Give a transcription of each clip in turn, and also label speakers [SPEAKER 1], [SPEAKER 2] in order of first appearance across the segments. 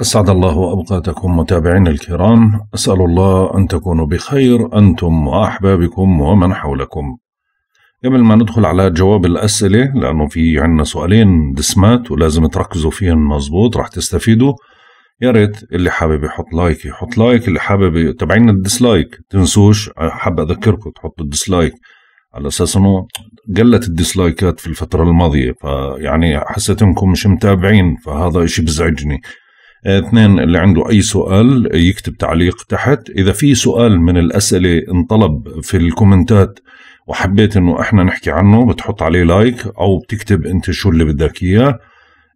[SPEAKER 1] أسعد الله أوقاتكم متابعين الكرام أسأل الله أن تكونوا بخير أنتم وأحبابكم ومن حولكم قبل ما ندخل على جواب الأسئلة لأنه في عنا سؤالين دسمات ولازم تركزوا فيهم مظبوط رح تستفيدوا يا ريت اللي حابب يحط لايك يحط لايك اللي حابب تبعين الديسلايك تنسوش حاب أذكركم تحطوا الديسلايك على اساس انه قلت الديسلايكات في الفتره الماضيه فيعني حسيت انكم مش متابعين فهذا اشي بزعجني اثنين اللي عنده أي سؤال يكتب تعليق تحت إذا في سؤال من الأسئلة انطلب في الكومنتات وحبيت انه احنا نحكي عنه بتحط عليه لايك او بتكتب انت شو اللي بدك اياه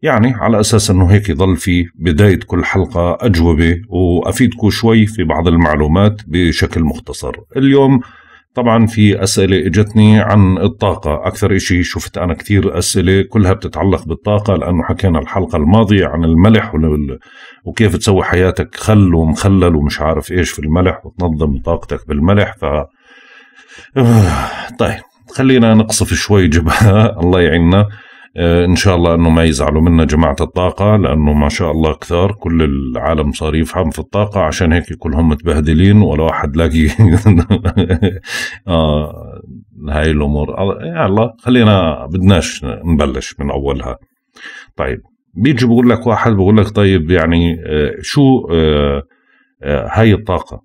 [SPEAKER 1] يعني على اساس انه هيك يضل في بدايه كل حلقه اجوبه وافيدكم شوي في بعض المعلومات بشكل مختصر اليوم طبعا في أسئلة إجتني عن الطاقة أكثر إشي شفت أنا كثير أسئلة كلها بتتعلق بالطاقة لأنه حكينا الحلقة الماضية عن الملح وكيف تسوي حياتك خل ومخلل ومش عارف إيش في الملح وتنظم طاقتك بالملح ف آه، طيب خلينا نقصف شوي جبهة الله يعيننا آه، ان شاء الله انه ما يزعلوا منا جماعه الطاقه لانه ما شاء الله كثار كل العالم صار يفهم في الطاقه عشان هيك كلهم متبهدلين ولا واحد لاقي آه هاي الامور يلا خلينا بدناش نبلش من اولها طيب بيجي بقول لك واحد بقول لك طيب يعني آه، شو آه، هاي الطاقه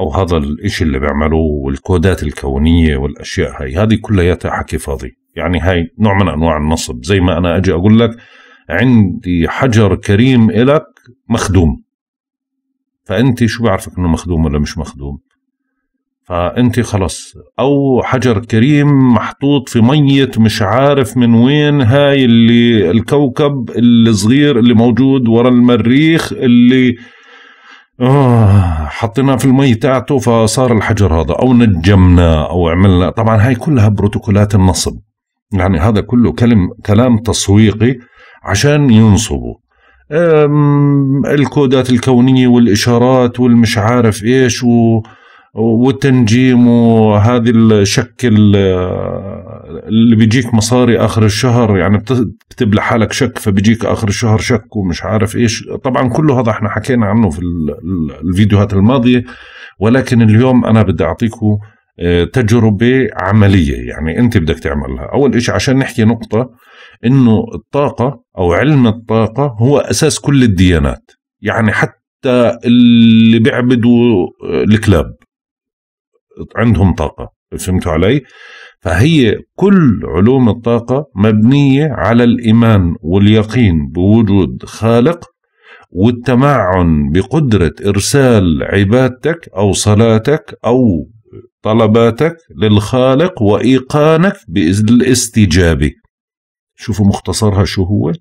[SPEAKER 1] او هذا الاشي اللي بيعملوه والكودات الكونيه والاشياء هاي هذه كلياتها حكي فاضي يعني هاي نوع من انواع النصب زي ما انا اجي اقول لك عندي حجر كريم إلك مخدوم فأنت شو بعرفك أنه مخدوم ولا مش مخدوم فأنت خلص أو حجر كريم محطوط في مية مش عارف من وين هاي اللي الكوكب الصغير اللي موجود ورا المريخ اللي آه، حطيناه في المي تاعته فصار الحجر هذا أو نجمنا أو عملنا طبعا هاي كلها بروتوكولات النصب يعني هذا كله كلم كلام تسويقي عشان ينصبوا الكودات الكونية والإشارات والمش عارف إيش و والتنجيم وهذه الشك اللي بيجيك مصاري اخر الشهر يعني بتكتب لحالك شك فبيجيك اخر الشهر شك ومش عارف ايش طبعا كله هذا احنا حكينا عنه في الفيديوهات الماضيه ولكن اليوم انا بدي اعطيكم تجربة عملية يعني أنت بدك تعملها أول إشي عشان نحكي نقطة أنه الطاقة أو علم الطاقة هو أساس كل الديانات يعني حتى اللي بيعبدوا آه، الكلاب عندهم طاقة فهمتوا علي؟ فهي كل علوم الطاقة مبنية على الإيمان واليقين بوجود خالق والتمعن بقدرة إرسال عبادتك أو صلاتك أو طلباتك للخالق وإيقانك بالاستجابة شوفوا مختصرها شو هو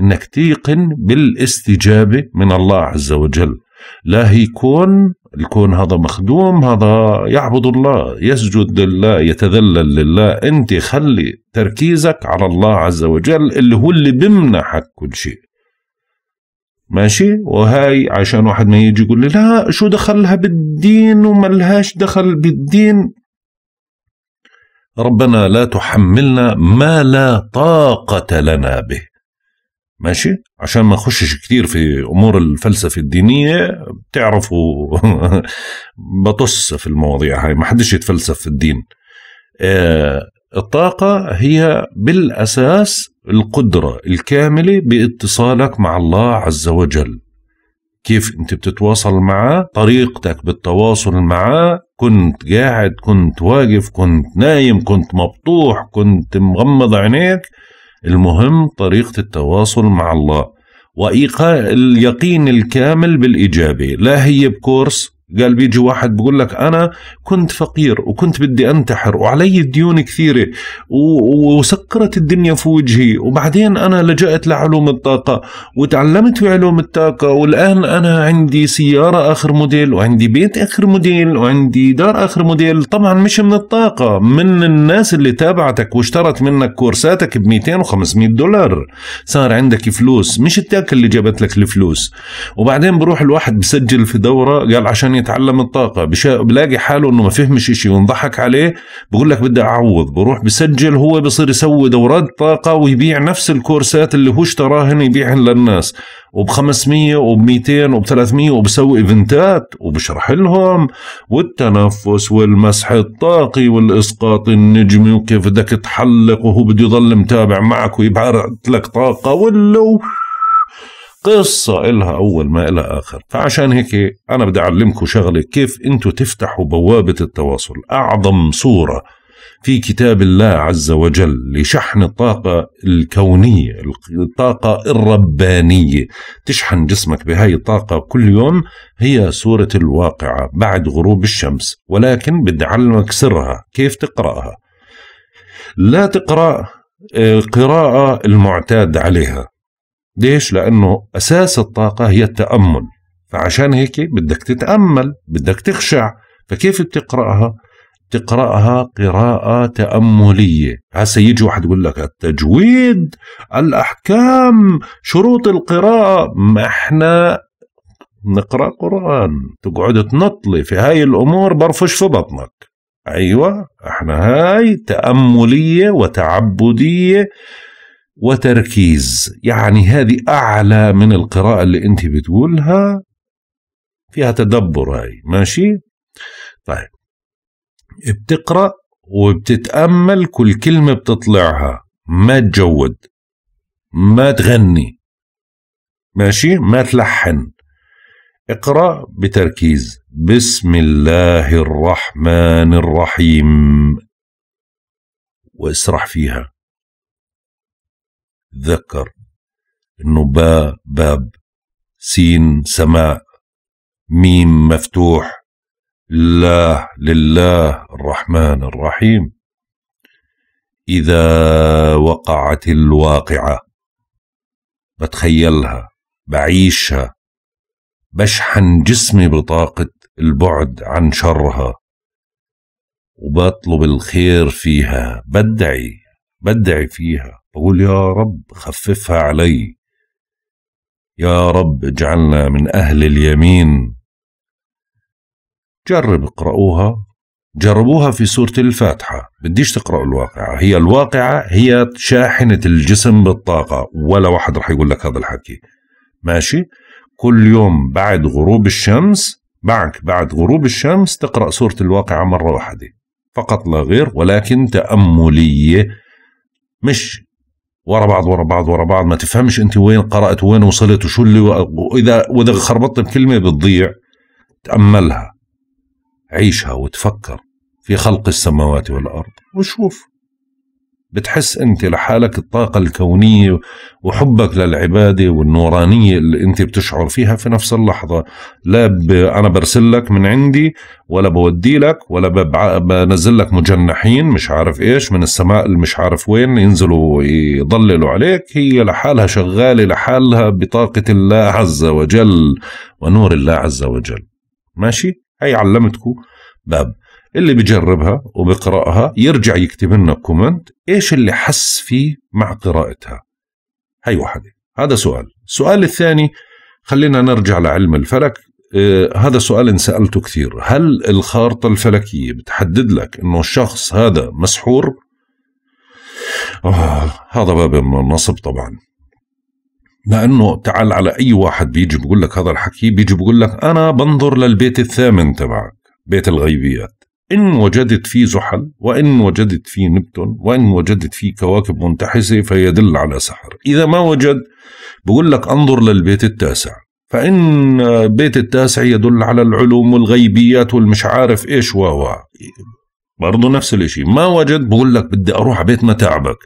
[SPEAKER 1] إنك تيقن بالاستجابة من الله عز وجل لا هي كون الكون هذا مخدوم هذا يعبد الله يسجد لله يتذلل لله انت خلي تركيزك على الله عز وجل اللي هو اللي بمنحك كل شيء ماشي وهاي عشان واحد ما يجي يقول لي لا شو دخلها بالدين وما لهاش دخل بالدين ربنا لا تحملنا ما لا طاقة لنا به ماشي عشان ما اخشش كثير في امور الفلسفه الدينيه بتعرفوا بطس في المواضيع هاي ما حدش يتفلسف في الدين آه، الطاقه هي بالاساس القدرة الكاملة باتصالك مع الله عز وجل كيف انت بتتواصل معاه طريقتك بالتواصل معاه كنت قاعد كنت واقف كنت نايم كنت مبطوح كنت مغمض عينيك المهم طريقة التواصل مع الله وإيقاء اليقين الكامل بالإجابة لا هي بكورس قال بيجي واحد بقول لك انا كنت فقير وكنت بدي انتحر وعلي ديون كثيره وسكرت الدنيا في وجهي وبعدين انا لجأت لعلوم الطاقه وتعلمت في علوم الطاقه والان انا عندي سياره اخر موديل وعندي بيت اخر موديل وعندي دار اخر موديل طبعا مش من الطاقه من الناس اللي تابعتك واشترت منك كورساتك ب 200 و500 دولار صار عندك فلوس مش التاكه اللي جابت لك الفلوس وبعدين بروح الواحد بسجل في دوره قال عشان يتعلم الطاقه بلاقي حاله انه ما فهمش شيء وانضحك عليه بقول لك بدي اعوض بروح بسجل هو بصير يسوي دورات طاقه ويبيع نفس الكورسات اللي هو اشتراهن يبيعهن للناس وب 500 وب 200 وب 300 وبسوي ايفنتات وبشرح لهم والتنفس والمسح الطاقي والاسقاط النجمي وكيف بدك تحلق وهو بده يضل متابع معك ويبعث لك طاقه ولو قصة إلها أول ما إلها آخر فعشان هيك أنا بدي أعلمكم شغلة كيف أنتوا تفتحوا بوابة التواصل أعظم صورة في كتاب الله عز وجل لشحن الطاقة الكونية الطاقة الربانية تشحن جسمك بهاي الطاقة كل يوم هي سورة الواقعة بعد غروب الشمس ولكن بدي أعلمك سرها كيف تقرأها لا تقرأ القراءة آه، المعتاد عليها ليش؟ لأنه أساس الطاقة هي التأمل فعشان هيك بدك تتأمل بدك تخشع فكيف بتقرأها؟ تقرأها قراءة تأملية هسا يجي واحد يقول لك التجويد الأحكام شروط القراءة ما احنا نقرأ قرآن تقعد تنطلي في هاي الأمور برفش في بطنك أيوة احنا هاي تأملية وتعبدية وتركيز يعني هذه أعلى من القراءة اللي أنت بتقولها فيها تدبر هاي ماشي طيب
[SPEAKER 2] بتقرأ وبتتأمل كل كلمة بتطلعها ما تجود ما تغني ماشي ما
[SPEAKER 1] تلحن اقرأ بتركيز بسم الله
[SPEAKER 2] الرحمن الرحيم واسرح فيها تذكر انه با باب سين سماء ميم مفتوح الله
[SPEAKER 1] لله الرحمن الرحيم اذا وقعت الواقعه بتخيلها بعيشها بشحن جسمي بطاقه البعد عن شرها
[SPEAKER 2] وبطلب الخير فيها بدعي بدعي فيها بقول يا رب خففها علي يا رب اجعلنا من أهل اليمين جرب اقرأوها
[SPEAKER 1] جربوها في سورة الفاتحة بديش تقرأوا الواقعة هي الواقعة هي شاحنة الجسم بالطاقة ولا واحد رح يقول لك هذا الحكي ماشي كل يوم بعد غروب الشمس معك بعد غروب الشمس تقرأ سورة الواقعة مرة واحدة فقط لا غير ولكن تأملية مش ورا بعض ورا بعض ورا بعض ما تفهمش انت وين قرات وين وصلت وشو اللي واذا واذا خربطت بكلمه بتضيع تاملها عيشها وتفكر في خلق السماوات والارض وشوف بتحس انت لحالك الطاقة الكونية وحبك للعبادة والنورانية اللي انت بتشعر فيها في نفس اللحظة لا ب... انا برسل لك من عندي ولا بودي لك ولا ببع... بنزل لك مجنحين مش عارف ايش من السماء اللي مش عارف وين ينزلوا يضللوا عليك هي لحالها شغالة لحالها بطاقة الله عز وجل ونور الله عز وجل ماشي هي علمتكم باب اللي بيجربها وبقرأها يرجع يكتب لنا كومنت ايش اللي حس فيه مع قراءتها هي واحدة هذا سؤال السؤال الثاني خلينا نرجع لعلم الفلك آه هذا سؤال انسألته كثير هل الخارطة الفلكية بتحدد لك انه الشخص هذا مسحور آه هذا باب من النصب طبعا لانه تعال على اي واحد بيجي بيقول لك هذا الحكي بيجي بيقول لك انا بنظر للبيت الثامن تبعك بيت الغيبيات إن وجدت فيه زحل وإن وجدت فيه نبتون وإن وجدت فيه كواكب منتحسة فيدل على سحر إذا ما وجد بقول لك انظر للبيت التاسع فإن بيت التاسع يدل على العلوم والغيبيات والمش عارف إيش و برضه نفس الإشي ما وجد بقول لك بدي أروح على بيت متاعبك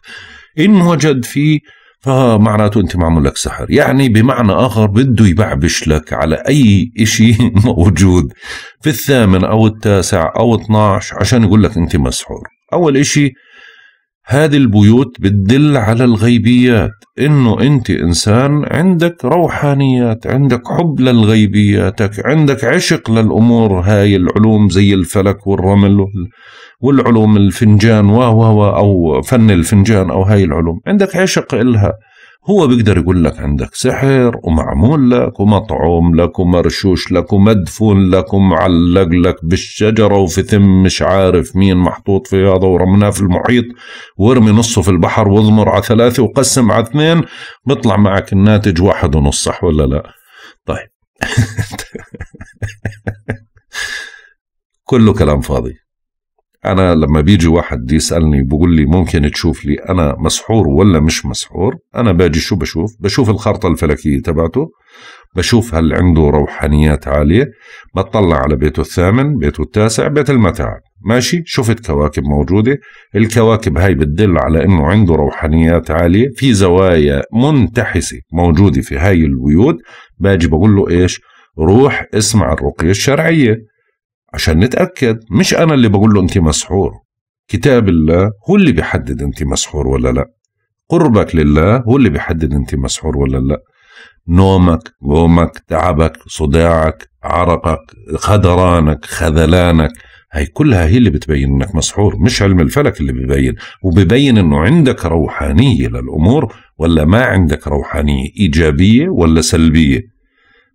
[SPEAKER 1] إن وجد فيه فمعناته انت معمول لك سحر يعني بمعنى اخر بده يبعبش لك على اي شيء موجود في الثامن او التاسع او 12 عشان يقول لك انت مسحور اول شيء هذه البيوت بتدل على الغيبيات انه انت انسان عندك روحانيات عندك حب للغيبياتك عندك عشق للامور هاي العلوم زي الفلك والرمل وال... والعلوم الفنجان و و او فن الفنجان او هاي العلوم عندك عشق إلها هو بيقدر يقول لك عندك سحر ومعمول لك ومطعوم لك ومرشوش لك ومدفون لك ومعلق لك بالشجرة وفي ثم مش عارف مين محطوط في هذا ورمناه في المحيط وارمي نصه في البحر واضمر على ثلاثة وقسم على اثنين بيطلع معك الناتج واحد ونص صح ولا لا طيب كله كلام فاضي انا لما بيجي واحد يسالني بقول لي ممكن تشوف لي انا مسحور ولا مش مسحور انا باجي شو بشوف بشوف الخارطه الفلكيه تبعته بشوف هل عنده روحانيات عاليه بطلع على بيته الثامن بيته التاسع بيت المتاع ماشي شفت كواكب موجوده الكواكب هاي بتدل على انه عنده روحانيات عاليه في زوايا منتحسه موجوده في هاي البيوت باجي بقول له ايش روح اسمع الرقيه الشرعيه عشان نتأكد مش أنا اللي بقول له أنت مسحور كتاب الله هو اللي بيحدد أنت مسحور ولا لأ قربك لله هو اللي بيحدد أنت مسحور ولا لأ نومك قومك تعبك صداعك عرقك خدرانك خذلانك هي كلها هي اللي بتبين انك مسحور مش علم الفلك اللي ببين وببين انه عندك روحانية للأمور ولا ما عندك روحانية إيجابية ولا سلبية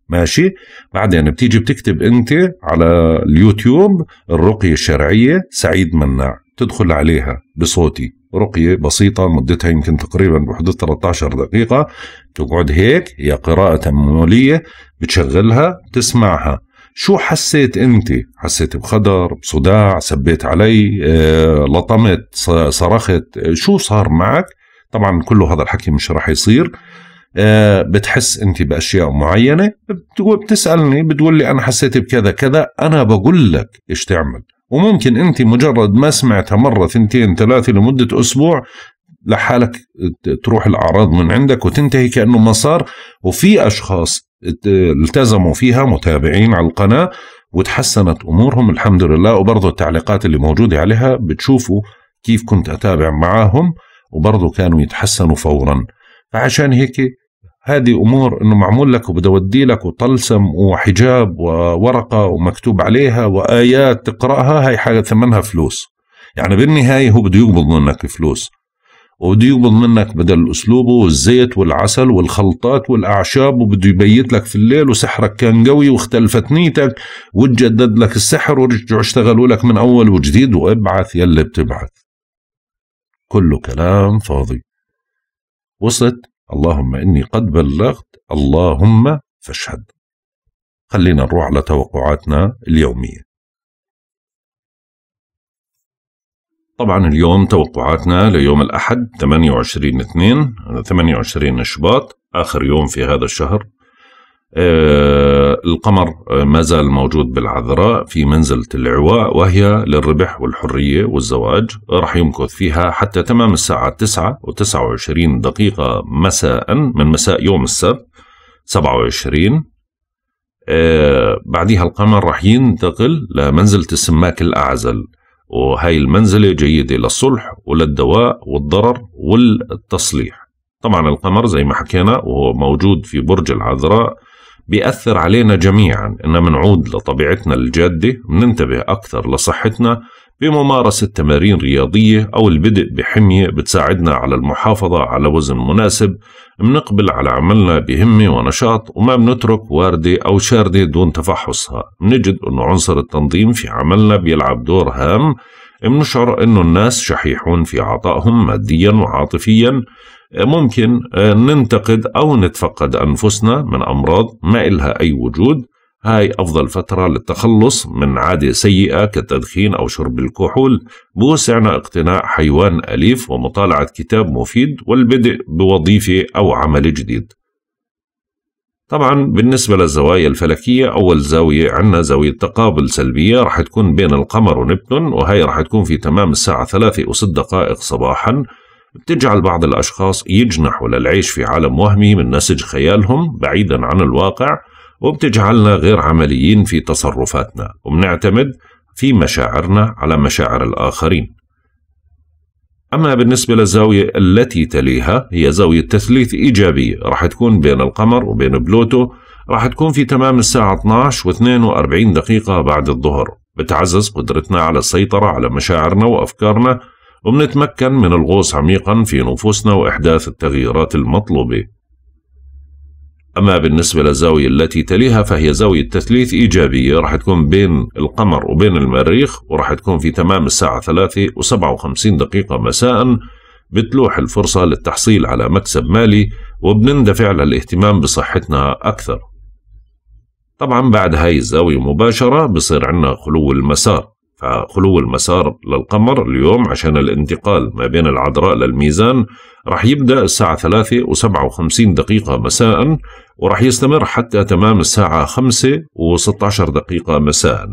[SPEAKER 1] ماشي بعدين يعني بتيجي بتكتب انت على اليوتيوب الرقية الشرعية سعيد مناع تدخل عليها بصوتي رقية بسيطة مدتها يمكن تقريبا بحدود 13 دقيقة تقعد هيك هي قراءة مولية بتشغلها تسمعها شو حسيت انت حسيت بخدر بصداع سبيت علي آه، لطمت صرخت آه، شو صار معك طبعا كله هذا الحكي مش راح يصير آه، بتحس انت باشياء معينه بتسالني بتقول لي انا حسيت بكذا كذا انا بقول لك ايش تعمل وممكن انت مجرد ما سمعتها مره ثنتين ثلاثه لمده اسبوع لحالك تروح الاعراض من عندك وتنتهي كانه ما صار وفي اشخاص التزموا فيها متابعين على القناه وتحسنت امورهم الحمد لله وبرضه التعليقات اللي موجوده عليها بتشوفوا كيف كنت اتابع معاهم وبرضه كانوا يتحسنوا فورا فعشان هيك هذه امور انه معمول لك ودي لك وطلسم وحجاب وورقه ومكتوب عليها وايات تقراها هاي حاجه ثمنها فلوس يعني بالنهايه هو بده يقبض منك فلوس وبده يقبض منك بدل اسلوبه والزيت والعسل والخلطات والاعشاب وبده يبيت لك في الليل وسحرك كان قوي واختلفت نيتك وتجدد لك السحر ورجعوا اشتغلوا لك من اول وجديد وابعث يلي بتبعث كله كلام فاضي
[SPEAKER 2] وصلت اللهم إني قد بلغت اللهم فاشهد خلينا نروح على توقعاتنا اليومية طبعا اليوم توقعاتنا ليوم الأحد
[SPEAKER 1] 28 2 28 شباط آخر يوم في هذا الشهر آه، القمر آه، ما زال موجود بالعذراء في منزلة العواء وهي للربح والحرية والزواج راح يمكث فيها حتى تمام الساعة 9 و29 دقيقة مساء من مساء يوم السبت 27 آه، بعدها القمر راح ينتقل لمنزلة السماك الأعزل وهي المنزلة جيدة للصلح وللدواء والضرر والتصليح طبعا القمر زي ما حكينا وهو موجود في برج العذراء بيأثر علينا جميعا إن منعود لطبيعتنا الجادة مننتبه أكثر لصحتنا بممارسة تمارين رياضية أو البدء بحمية بتساعدنا على المحافظة على وزن مناسب منقبل على عملنا بهمة ونشاط وما بنترك واردة أو شاردة دون تفحصها منجد أنه عنصر التنظيم في عملنا بيلعب دور هام منشعر أنه الناس شحيحون في عطائهم ماديا وعاطفيا ممكن آه، ننتقد أو نتفقد أنفسنا من أمراض ما إلها أي وجود هاي أفضل فترة للتخلص من عادة سيئة كالتدخين أو شرب الكحول بوسعنا اقتناء حيوان أليف ومطالعة كتاب مفيد والبدء بوظيفة أو عمل جديد طبعا بالنسبة للزوايا الفلكية أول زاوية عندنا زاوية تقابل سلبية رح تكون بين القمر ونبتون وهي رح تكون في تمام الساعة ثلاثة وست دقائق صباحا بتجعل بعض الأشخاص يجنحوا للعيش في عالم وهمي من نسج خيالهم بعيدا عن الواقع وبتجعلنا غير عمليين في تصرفاتنا وبنعتمد في مشاعرنا على مشاعر الآخرين أما بالنسبة للزاوية التي تليها هي زاوية تثليث إيجابية راح تكون بين القمر وبين بلوتو راح تكون في تمام الساعة 12 و 42 دقيقة بعد الظهر بتعزز قدرتنا على السيطرة على مشاعرنا وأفكارنا وبنتمكن من الغوص عميقا في نفوسنا وإحداث التغييرات المطلوبة أما بالنسبة للزاوية التي تليها فهي زاوية تثليث إيجابية راح تكون بين القمر وبين المريخ وراح تكون في تمام الساعة 3 و57 دقيقة مساء بتلوح الفرصة للتحصيل على مكسب مالي وبنندفع للاهتمام بصحتنا أكثر طبعا بعد هاي الزاوية مباشرة بصير عندنا خلو المسار فخلو المسار للقمر اليوم عشان الانتقال ما بين العذراء للميزان رح يبدأ الساعة 3 و57 دقيقة مساء ورح يستمر حتى تمام الساعة 5 و16 دقيقة مساء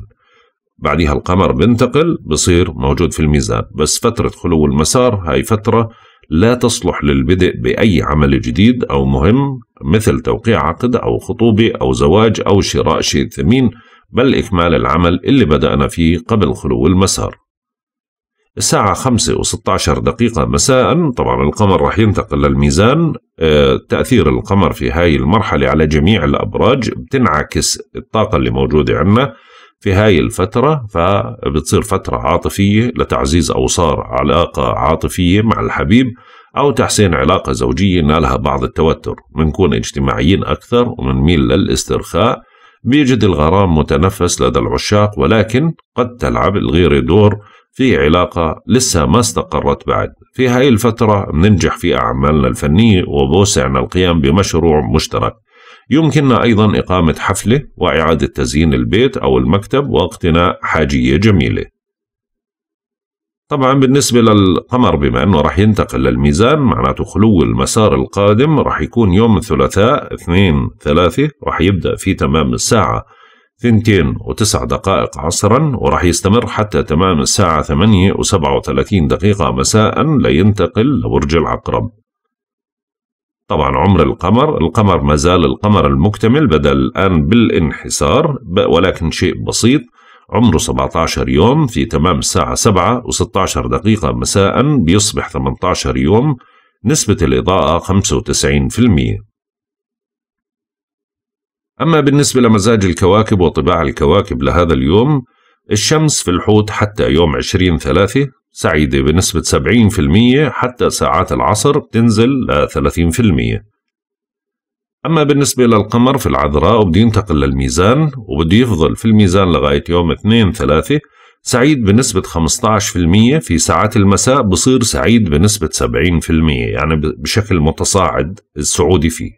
[SPEAKER 1] بعدها القمر بنتقل بصير موجود في الميزان بس فترة خلو المسار هاي فترة لا تصلح للبدء بأي عمل جديد أو مهم مثل توقيع عقد أو خطوبة أو زواج أو شراء شيء ثمين بل إكمال العمل اللي بدأنا فيه قبل خلو المسار الساعة 5 و16 دقيقة مساء طبعا القمر راح ينتقل للميزان آه، تأثير القمر في هاي المرحلة على جميع الأبراج بتنعكس الطاقة اللي موجودة عندنا في هاي الفترة فبتصير فترة عاطفية لتعزيز أوصار علاقة عاطفية مع الحبيب أو تحسين علاقة زوجية نالها بعض التوتر بنكون اجتماعيين أكثر وبنميل للاسترخاء بيجد الغرام متنفس لدى العشاق ولكن قد تلعب الغيرة دور في علاقة لسه ما استقرت بعد في هاي الفترة بننجح في أعمالنا الفنية وبوسعنا القيام بمشروع مشترك يمكننا أيضا إقامة حفلة وإعادة تزيين البيت أو المكتب واقتناء حاجية جميلة طبعا بالنسبة للقمر بما أنه راح ينتقل للميزان معناته خلو المسار القادم راح يكون يوم الثلاثاء اثنين ثلاثة راح يبدأ في تمام الساعة ثنتين و دقائق عصرا وراح يستمر حتى تمام الساعة ثمانية وسبعة وثلاثين دقيقة مساء لينتقل لبرج العقرب طبعا عمر القمر القمر ما زال القمر المكتمل بدأ الآن بالانحسار ولكن شيء بسيط عمره 17 يوم في تمام الساعة 7 و16 دقيقة مساء بيصبح 18 يوم نسبة الإضاءة 95% أما بالنسبة لمزاج الكواكب وطباع الكواكب لهذا اليوم الشمس في الحوت حتى يوم 20 ثلاثة سعيدة بنسبة 70% حتى ساعات العصر بتنزل ل 30% أما بالنسبة للقمر في العذراء بده ينتقل للميزان وبده يفضل في الميزان لغاية يوم 2 3 سعيد بنسبة 15% في ساعات المساء بصير سعيد بنسبة 70% يعني بشكل متصاعد السعودي فيه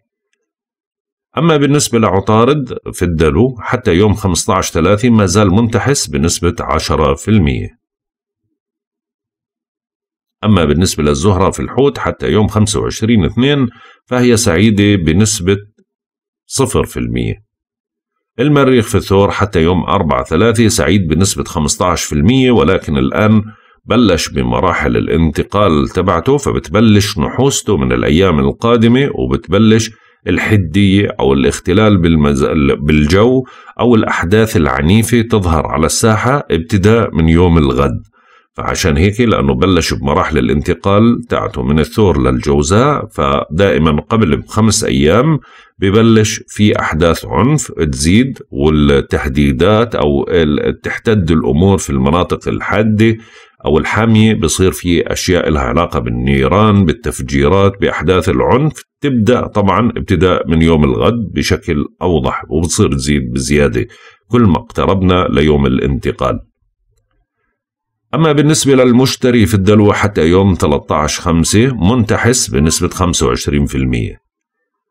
[SPEAKER 1] أما بالنسبة لعطارد في الدلو حتى يوم 15 3 ما زال منتحس بنسبة 10% أما بالنسبة للزهرة في الحوت حتى يوم 25 2 فهي سعيدة بنسبة 0% المريخ في الثور حتى يوم 4 3 سعيد بنسبة 15% ولكن الآن بلش بمراحل الانتقال تبعته فبتبلش نحوسته من الأيام القادمة وبتبلش الحدية أو الاختلال بالجو أو الأحداث العنيفة تظهر على الساحة ابتداء من يوم الغد فعشان هيك لأنه بلش بمراحل الانتقال تاعته من الثور للجوزاء فدائما قبل بخمس أيام ببلش في أحداث عنف تزيد والتهديدات أو تحتد الأمور في المناطق الحادة أو الحامية بصير في أشياء لها علاقة بالنيران بالتفجيرات بأحداث العنف تبدأ طبعا ابتداء من يوم الغد بشكل أوضح وبتصير تزيد بزيادة كل ما اقتربنا ليوم الانتقال أما بالنسبة للمشتري في الدلو حتى يوم 13/5 منتحس بنسبة 25%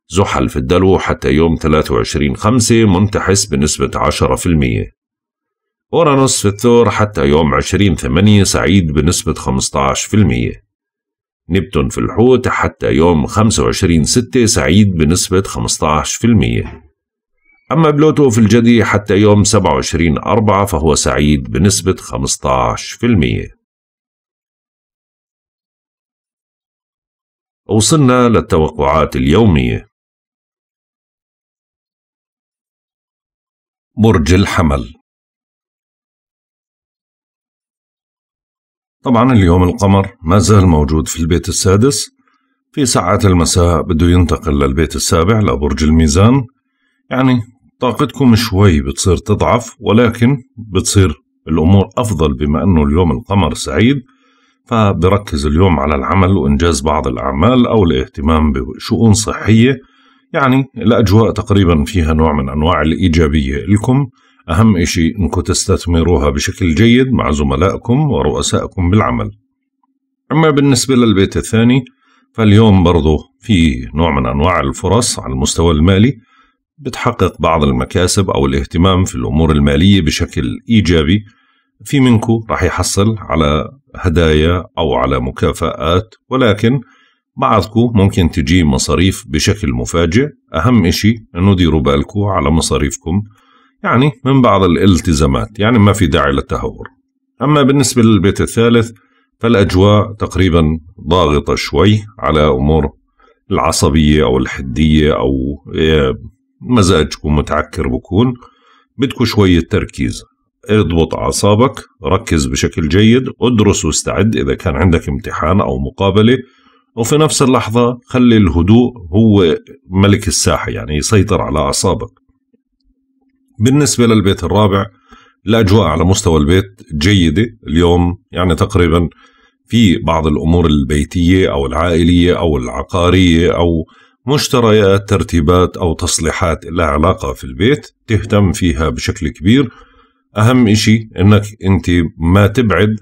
[SPEAKER 1] زحل في الدلو حتى يوم 23/5 منتحس بنسبة 10% أورانوس في الثور حتى يوم 20/8 سعيد بنسبة 15% نبتون في الحوت حتى يوم 25/6 سعيد بنسبة 15%
[SPEAKER 2] أما بلوتو في الجدي حتى يوم 27 أربعة فهو سعيد بنسبة
[SPEAKER 3] 15% وصلنا للتوقعات اليومية برج الحمل طبعا اليوم القمر ما زال موجود في البيت السادس
[SPEAKER 1] في ساعات المساء بده ينتقل للبيت السابع لبرج الميزان يعني طاقتكم شوي بتصير تضعف ولكن بتصير الأمور أفضل بما أنه اليوم القمر سعيد فبركز اليوم على العمل وإنجاز بعض الأعمال أو الاهتمام بشؤون صحية يعني الأجواء تقريبا فيها نوع من أنواع الإيجابية لكم أهم شيء أنكم تستثمروها بشكل جيد مع زملائكم ورؤسائكم بالعمل أما بالنسبة للبيت الثاني فاليوم برضو في نوع من أنواع الفرص على المستوى المالي بتحقق بعض المكاسب أو الاهتمام في الأمور المالية بشكل إيجابي في منكو راح يحصل على هدايا أو على مكافآت ولكن بعضكو ممكن تجي مصاريف بشكل مفاجئ أهم إشي أنه ديروا بالكو على مصاريفكم يعني من بعض الالتزامات يعني ما في داعي للتهور أما بالنسبة للبيت الثالث فالأجواء تقريبا ضاغطة شوي على أمور العصبية أو الحدية أو إيه، مزاجكم متعكر بكون بدكوا شوية تركيز اضبط أعصابك ركز بشكل جيد ادرس واستعد إذا كان عندك امتحان أو مقابلة وفي نفس اللحظة خلي الهدوء هو ملك الساحة يعني يسيطر على أعصابك بالنسبة للبيت الرابع الأجواء على مستوى البيت جيدة اليوم يعني تقريبا في بعض الأمور البيتية أو العائلية أو العقارية أو مشتريات ترتيبات أو تصليحات لها علاقة في البيت تهتم فيها بشكل كبير أهم إشي أنك أنت ما تبعد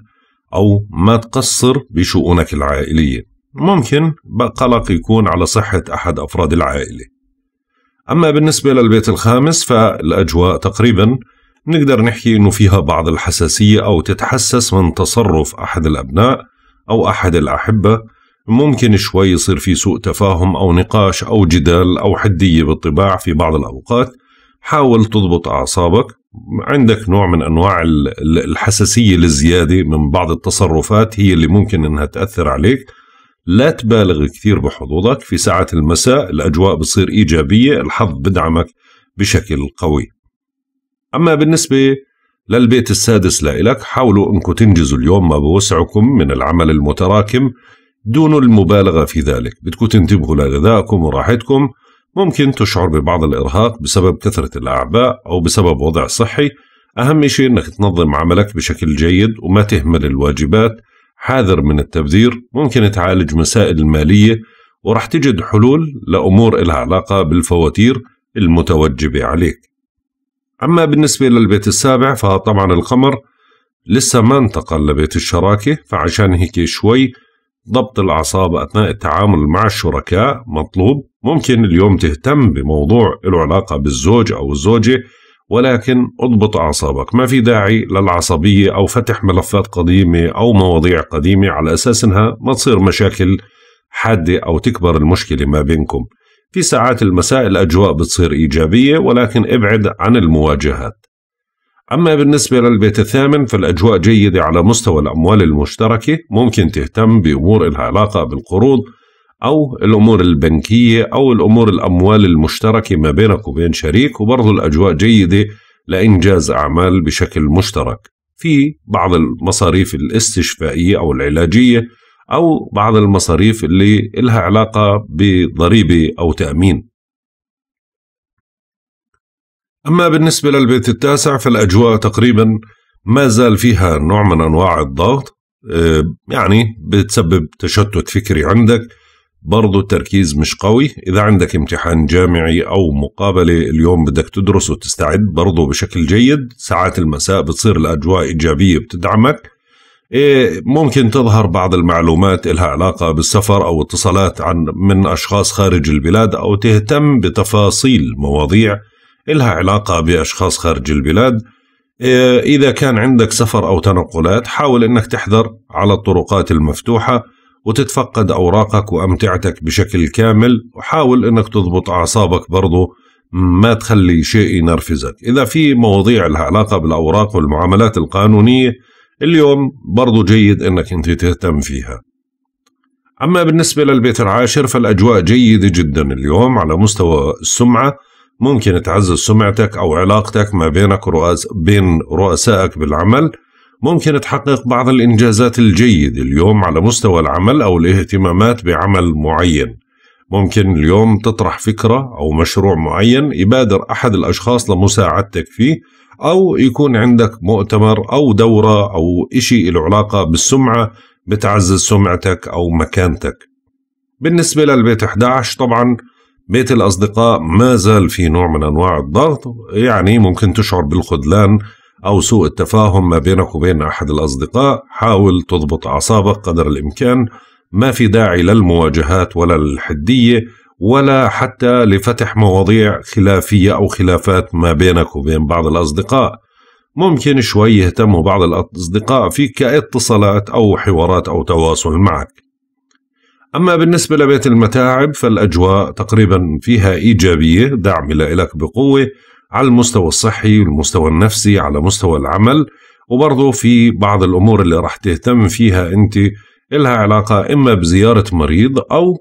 [SPEAKER 1] أو ما تقصر بشؤونك العائلية ممكن قلق يكون على صحة أحد أفراد العائلة أما بالنسبة للبيت الخامس فالأجواء تقريبا نقدر نحكي أنه فيها بعض الحساسية أو تتحسس من تصرف أحد الأبناء أو أحد الأحبة ممكن شوي يصير في سوء تفاهم أو نقاش أو جدال أو حدية بالطباع في بعض الأوقات حاول تضبط أعصابك عندك نوع من أنواع الحساسية للزيادة من بعض التصرفات هي اللي ممكن أنها تأثر عليك لا تبالغ كثير بحظوظك في ساعة المساء الأجواء بتصير إيجابية الحظ بدعمك بشكل قوي أما بالنسبة للبيت السادس لإلك حاولوا أنكم تنجزوا اليوم ما بوسعكم من العمل المتراكم دون المبالغة في ذلك بدكم تنتبهوا لغذائكم وراحتكم ممكن تشعر ببعض الإرهاق بسبب كثرة الأعباء أو بسبب وضع صحي أهم شيء أنك تنظم عملك بشكل جيد وما تهمل الواجبات حاذر من التبذير ممكن تعالج مسائل المالية ورح تجد حلول لأمور إلها علاقة بالفواتير المتوجبة عليك أما بالنسبة للبيت السابع فطبعا القمر لسه ما انتقل لبيت الشراكة فعشان هيك شوي ضبط الأعصاب أثناء التعامل مع الشركاء مطلوب ممكن اليوم تهتم بموضوع له علاقة بالزوج أو الزوجة ولكن اضبط أعصابك ما في داعي للعصبية أو فتح ملفات قديمة أو مواضيع قديمة على أساس أنها ما تصير مشاكل حادة أو تكبر المشكلة ما بينكم في ساعات المساء الأجواء بتصير إيجابية ولكن ابعد عن المواجهات أما بالنسبة للبيت الثامن فالأجواء جيدة على مستوى الأموال المشتركة ممكن تهتم بأمور لها علاقة بالقروض أو الأمور البنكية أو الأمور الأموال المشتركة ما بينك وبين شريك وبرضه الأجواء جيدة لإنجاز أعمال بشكل مشترك في بعض المصاريف الاستشفائية أو العلاجية أو بعض المصاريف اللي إلها علاقة بضريبة أو تأمين أما بالنسبة للبيت التاسع فالأجواء تقريبا ما زال فيها نوع من أنواع الضغط آه، يعني بتسبب تشتت فكري عندك برضو التركيز مش قوي إذا عندك امتحان جامعي أو مقابلة اليوم بدك تدرس وتستعد برضو بشكل جيد ساعات المساء بتصير الأجواء إيجابية بتدعمك آه، ممكن تظهر بعض المعلومات لها علاقة بالسفر أو اتصالات عن من أشخاص خارج البلاد أو تهتم بتفاصيل مواضيع إلها علاقة بأشخاص خارج البلاد إيه، إذا كان عندك سفر أو تنقلات حاول أنك تحذر على الطرقات المفتوحة وتتفقد أوراقك وأمتعتك بشكل كامل وحاول أنك تضبط أعصابك برضو ما تخلي شيء ينرفزك إذا في مواضيع لها علاقة بالأوراق والمعاملات القانونية اليوم برضو جيد أنك أنت تهتم فيها أما بالنسبة للبيت العاشر فالأجواء جيدة جدا اليوم على مستوى السمعة ممكن تعزز سمعتك أو علاقتك ما بينك رؤس بين رؤسائك بالعمل ممكن تحقق بعض الإنجازات الجيدة اليوم على مستوى العمل أو الاهتمامات بعمل معين ممكن اليوم تطرح فكرة أو مشروع معين يبادر أحد الأشخاص لمساعدتك فيه أو يكون عندك مؤتمر أو دورة أو إشي له علاقة بالسمعة بتعزز سمعتك أو مكانتك بالنسبة للبيت 11 طبعا بيت الأصدقاء ما زال في نوع من أنواع الضغط يعني ممكن تشعر بالخذلان أو سوء التفاهم ما بينك وبين أحد الأصدقاء حاول تضبط أعصابك قدر الإمكان ما في داعي للمواجهات ولا للحدية ولا حتى لفتح مواضيع خلافية أو خلافات ما بينك وبين بعض الأصدقاء ممكن شوي يهتموا بعض الأصدقاء فيك كاتصالات أو حوارات أو تواصل معك أما بالنسبة لبيت المتاعب فالأجواء تقريبا فيها إيجابية داعمة لك بقوة على المستوى الصحي والمستوى النفسي على مستوى العمل وبرضه في بعض الأمور اللي راح تهتم فيها أنت إلها علاقة إما بزيارة مريض أو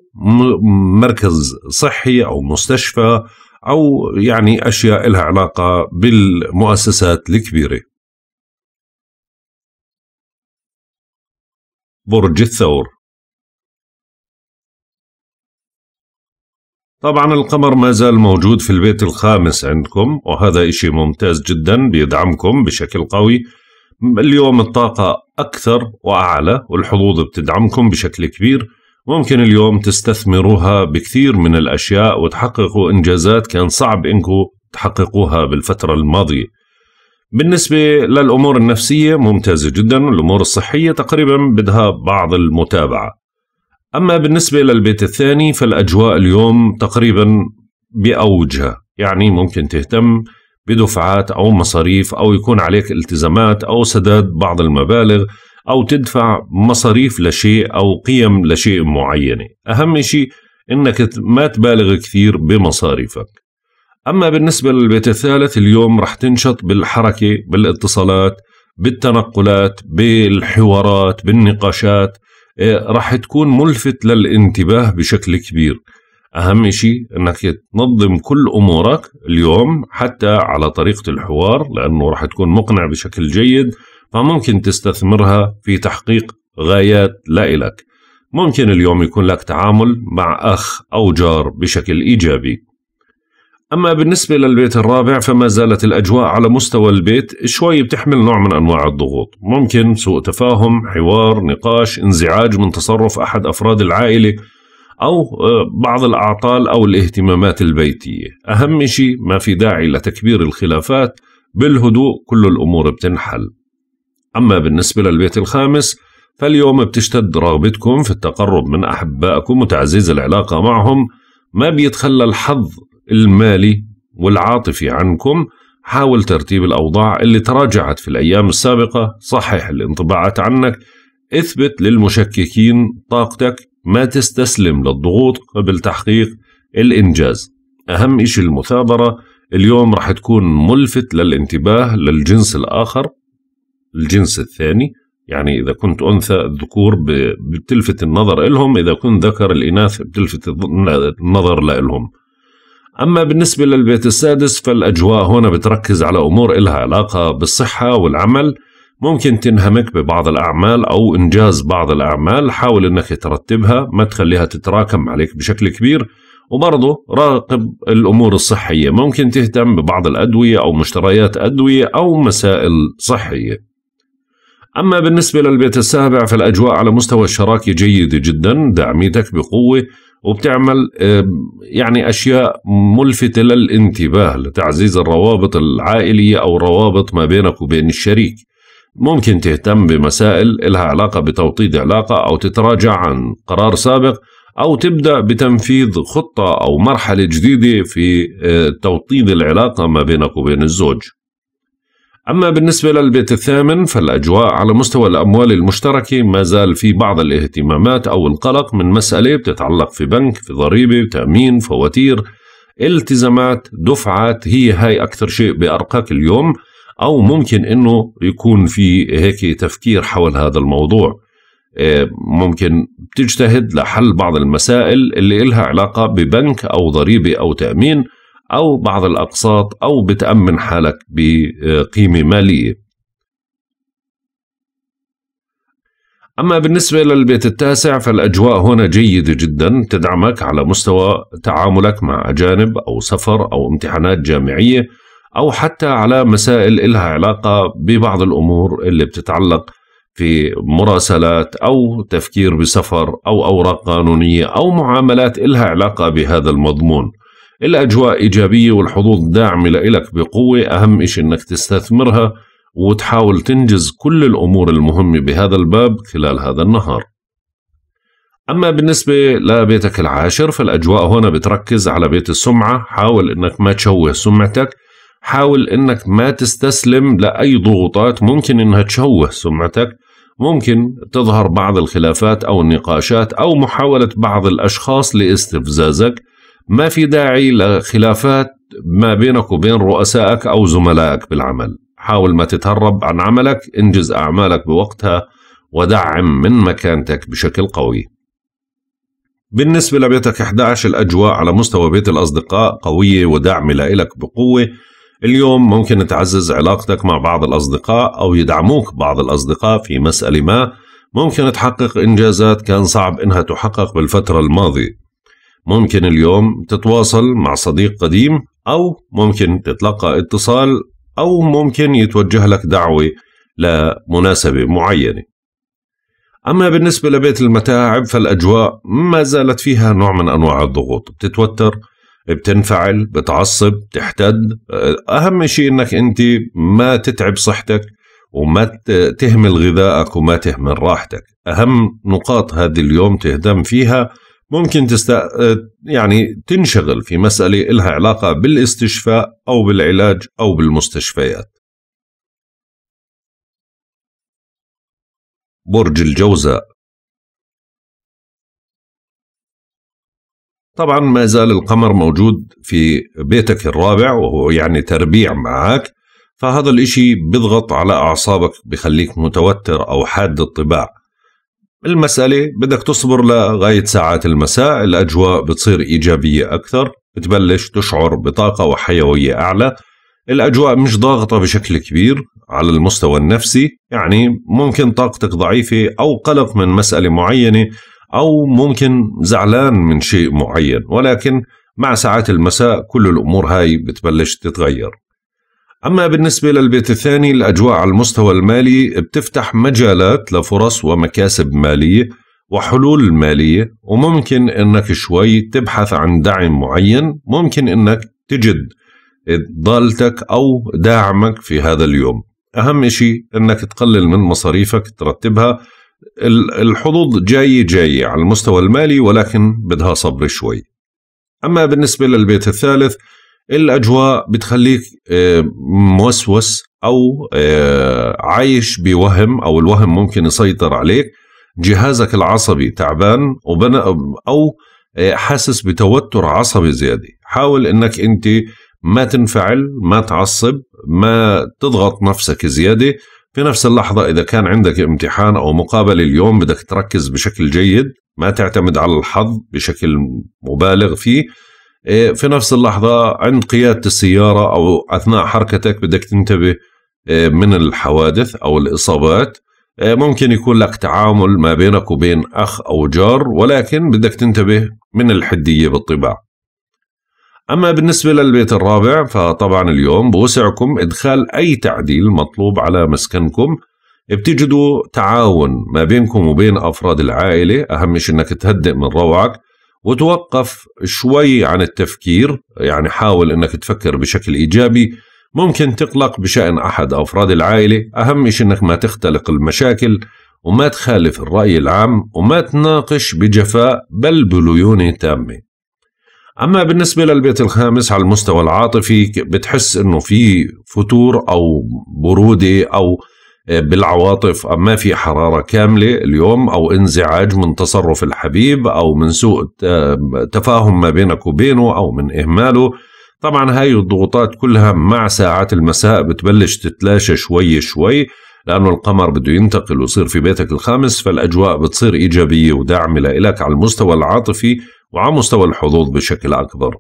[SPEAKER 1] مركز صحي أو مستشفى أو يعني أشياء إلها
[SPEAKER 3] علاقة بالمؤسسات الكبيرة برج الثور طبعا القمر ما زال موجود في البيت الخامس عندكم
[SPEAKER 1] وهذا إشي ممتاز جدا بيدعمكم بشكل قوي اليوم الطاقة أكثر وأعلى والحظوظ بتدعمكم بشكل كبير ممكن اليوم تستثمروها بكثير من الأشياء وتحققوا إنجازات كان صعب إنكم تحققوها بالفترة الماضية بالنسبة للأمور النفسية ممتازة جدا الأمور الصحية تقريبا بدها بعض المتابعة أما بالنسبة للبيت الثاني فالأجواء اليوم تقريبا بأوجها يعني ممكن تهتم بدفعات أو مصاريف أو يكون عليك التزامات أو سداد بعض المبالغ أو تدفع مصاريف لشيء أو قيم لشيء معينة أهم شيء أنك ما تبالغ كثير بمصاريفك أما بالنسبة للبيت الثالث اليوم رح تنشط بالحركة بالاتصالات بالتنقلات بالحوارات بالنقاشات إيه، راح تكون ملفت للانتباه بشكل كبير أهم شيء أنك تنظم كل أمورك اليوم حتى على طريقة الحوار لأنه راح تكون مقنع بشكل جيد فممكن تستثمرها في تحقيق غايات لا إلك ممكن اليوم يكون لك تعامل مع أخ أو جار بشكل إيجابي أما بالنسبة للبيت الرابع فما زالت الأجواء على مستوى البيت شوي بتحمل نوع من أنواع الضغوط ممكن سوء تفاهم حوار نقاش انزعاج من تصرف أحد أفراد العائلة أو آه، بعض الأعطال أو الاهتمامات البيتية أهم شيء ما في داعي لتكبير الخلافات بالهدوء كل الأمور بتنحل أما بالنسبة للبيت الخامس فاليوم بتشتد رغبتكم في التقرب من أحبائكم وتعزيز العلاقة معهم ما بيتخلى الحظ المالي والعاطفي عنكم حاول ترتيب الأوضاع اللي تراجعت في الأيام السابقة صحح الانطباعات عنك اثبت للمشككين طاقتك ما تستسلم للضغوط قبل تحقيق الإنجاز أهم إشي المثابرة اليوم رح تكون ملفت للانتباه للجنس الآخر الجنس الثاني يعني إذا كنت أنثى الذكور بتلفت النظر إلهم إذا كنت ذكر الإناث بتلفت النظر لإلهم أما بالنسبة للبيت السادس فالأجواء هنا بتركز على أمور إلها علاقة بالصحة والعمل ممكن تنهمك ببعض الأعمال أو إنجاز بعض الأعمال حاول أنك ترتبها ما تخليها تتراكم عليك بشكل كبير وبرضه راقب الأمور الصحية ممكن تهتم ببعض الأدوية أو مشتريات أدوية أو مسائل صحية أما بالنسبة للبيت السابع فالأجواء على مستوى الشراكة جيدة جدا داعميتك بقوة وبتعمل يعني اشياء ملفته للانتباه لتعزيز الروابط العائليه او روابط ما بينك وبين الشريك. ممكن تهتم بمسائل لها علاقه بتوطيد علاقه او تتراجع عن قرار سابق او تبدا بتنفيذ خطه او مرحله جديده في آه، توطيد العلاقه ما بينك وبين الزوج. أما بالنسبة للبيت الثامن فالأجواء على مستوى الأموال المشتركة ما زال في بعض الاهتمامات أو القلق من مسألة بتتعلق في بنك في ضريبة تأمين فواتير التزامات دفعات هي هاي أكثر شيء بأرقاك اليوم أو ممكن أنه يكون في هيك تفكير حول هذا الموضوع آه، ممكن تجتهد لحل بعض المسائل اللي إلها علاقة ببنك أو ضريبة أو تأمين أو بعض الأقساط أو بتأمن حالك بقيمة مالية أما بالنسبة للبيت التاسع فالأجواء هنا جيدة جدا تدعمك على مستوى تعاملك مع أجانب أو سفر أو امتحانات جامعية أو حتى على مسائل إلها علاقة ببعض الأمور اللي بتتعلق في مراسلات أو تفكير بسفر أو أوراق قانونية أو معاملات إلها علاقة بهذا المضمون الأجواء إيجابية والحظوظ داعمة لإلك بقوة أهم إشي إنك تستثمرها وتحاول تنجز كل الأمور المهمة بهذا الباب خلال هذا النهار أما بالنسبة لبيتك العاشر فالأجواء هنا بتركز على بيت السمعة حاول إنك ما تشوه سمعتك حاول إنك ما تستسلم لأي ضغوطات ممكن إنها تشوه سمعتك ممكن تظهر بعض الخلافات أو النقاشات أو محاولة بعض الأشخاص لاستفزازك ما في داعي لخلافات ما بينك وبين رؤسائك أو زملائك بالعمل حاول ما تتهرب عن عملك انجز أعمالك بوقتها ودعم من مكانتك بشكل قوي بالنسبة لبيتك 11 الأجواء على مستوى بيت الأصدقاء قوية وداعمة لإلك بقوة اليوم ممكن تعزز علاقتك مع بعض الأصدقاء أو يدعموك بعض الأصدقاء في مسألة ما ممكن تحقق إنجازات كان صعب إنها تحقق بالفترة الماضية ممكن اليوم تتواصل مع صديق قديم أو ممكن تتلقى اتصال أو ممكن يتوجه لك دعوة لمناسبة معينة أما بالنسبة لبيت المتاعب فالأجواء ما زالت فيها نوع من أنواع الضغوط بتتوتر بتنفعل بتعصب بتحتد أهم شيء أنك أنت ما تتعب صحتك وما تهمل غذائك وما تهمل راحتك أهم نقاط هذه اليوم تهتم فيها ممكن تست
[SPEAKER 2] آه، يعني تنشغل في مسألة إلها علاقة بالاستشفاء أو بالعلاج
[SPEAKER 3] أو بالمستشفيات برج الجوزاء
[SPEAKER 2] طبعا ما زال القمر موجود في بيتك الرابع وهو يعني تربيع
[SPEAKER 1] معك فهذا الاشي بيضغط على أعصابك بخليك متوتر أو حاد الطباع المسألة بدك تصبر لغاية ساعات المساء الأجواء بتصير إيجابية أكثر بتبلش تشعر بطاقة وحيوية أعلى الأجواء مش ضاغطة بشكل كبير على المستوى النفسي يعني ممكن طاقتك ضعيفة أو قلق من مسألة معينة أو ممكن زعلان من شيء معين ولكن مع ساعات المساء كل الأمور هاي بتبلش تتغير أما بالنسبة للبيت الثاني الأجواء على المستوى المالي بتفتح مجالات لفرص ومكاسب مالية وحلول مالية وممكن أنك شوي تبحث عن دعم معين ممكن أنك تجد ضالتك أو داعمك في هذا اليوم أهم شيء أنك تقلل من مصاريفك ترتبها الحظوظ جاية جاية على المستوى المالي ولكن بدها صبر شوي أما بالنسبة للبيت الثالث الاجواء بتخليك آه، موسوس او آه، عايش بوهم او الوهم ممكن يسيطر عليك جهازك العصبي تعبان او آه، حاسس بتوتر عصبي زياده حاول انك انت ما تنفعل ما تعصب ما تضغط نفسك زياده في نفس اللحظة إذا كان عندك امتحان أو مقابلة اليوم بدك تركز بشكل جيد ما تعتمد على الحظ بشكل مبالغ فيه إيه، في نفس اللحظة عند قيادة السيارة أو أثناء حركتك بدك تنتبه إيه، من الحوادث أو الإصابات إيه، ممكن يكون لك تعامل ما بينك وبين أخ أو جار ولكن بدك تنتبه من الحدية بالطباع أما بالنسبة للبيت الرابع فطبعا اليوم بوسعكم إدخال أي تعديل مطلوب على مسكنكم بتجدوا تعاون ما بينكم وبين أفراد العائلة أهم شيء أنك تهدئ من روعك وتوقف شوي عن التفكير يعني حاول أنك تفكر بشكل إيجابي ممكن تقلق بشأن أحد أفراد العائلة أهم شيء أنك ما تختلق المشاكل وما تخالف الرأي العام وما تناقش بجفاء بل بليونة تامة أما بالنسبة للبيت الخامس على المستوى العاطفي بتحس أنه في فتور أو برودة أو آه، بالعواطف ما في حرارة كاملة اليوم أو انزعاج من تصرف الحبيب أو من سوء آه، تفاهم ما بينك وبينه أو من إهماله طبعا هاي الضغوطات كلها مع ساعات المساء بتبلش تتلاشى شوي شوي لأنه القمر بده ينتقل ويصير في بيتك الخامس فالأجواء بتصير إيجابية وداعمة لإلك على المستوى العاطفي وعلى مستوى الحظوظ بشكل أكبر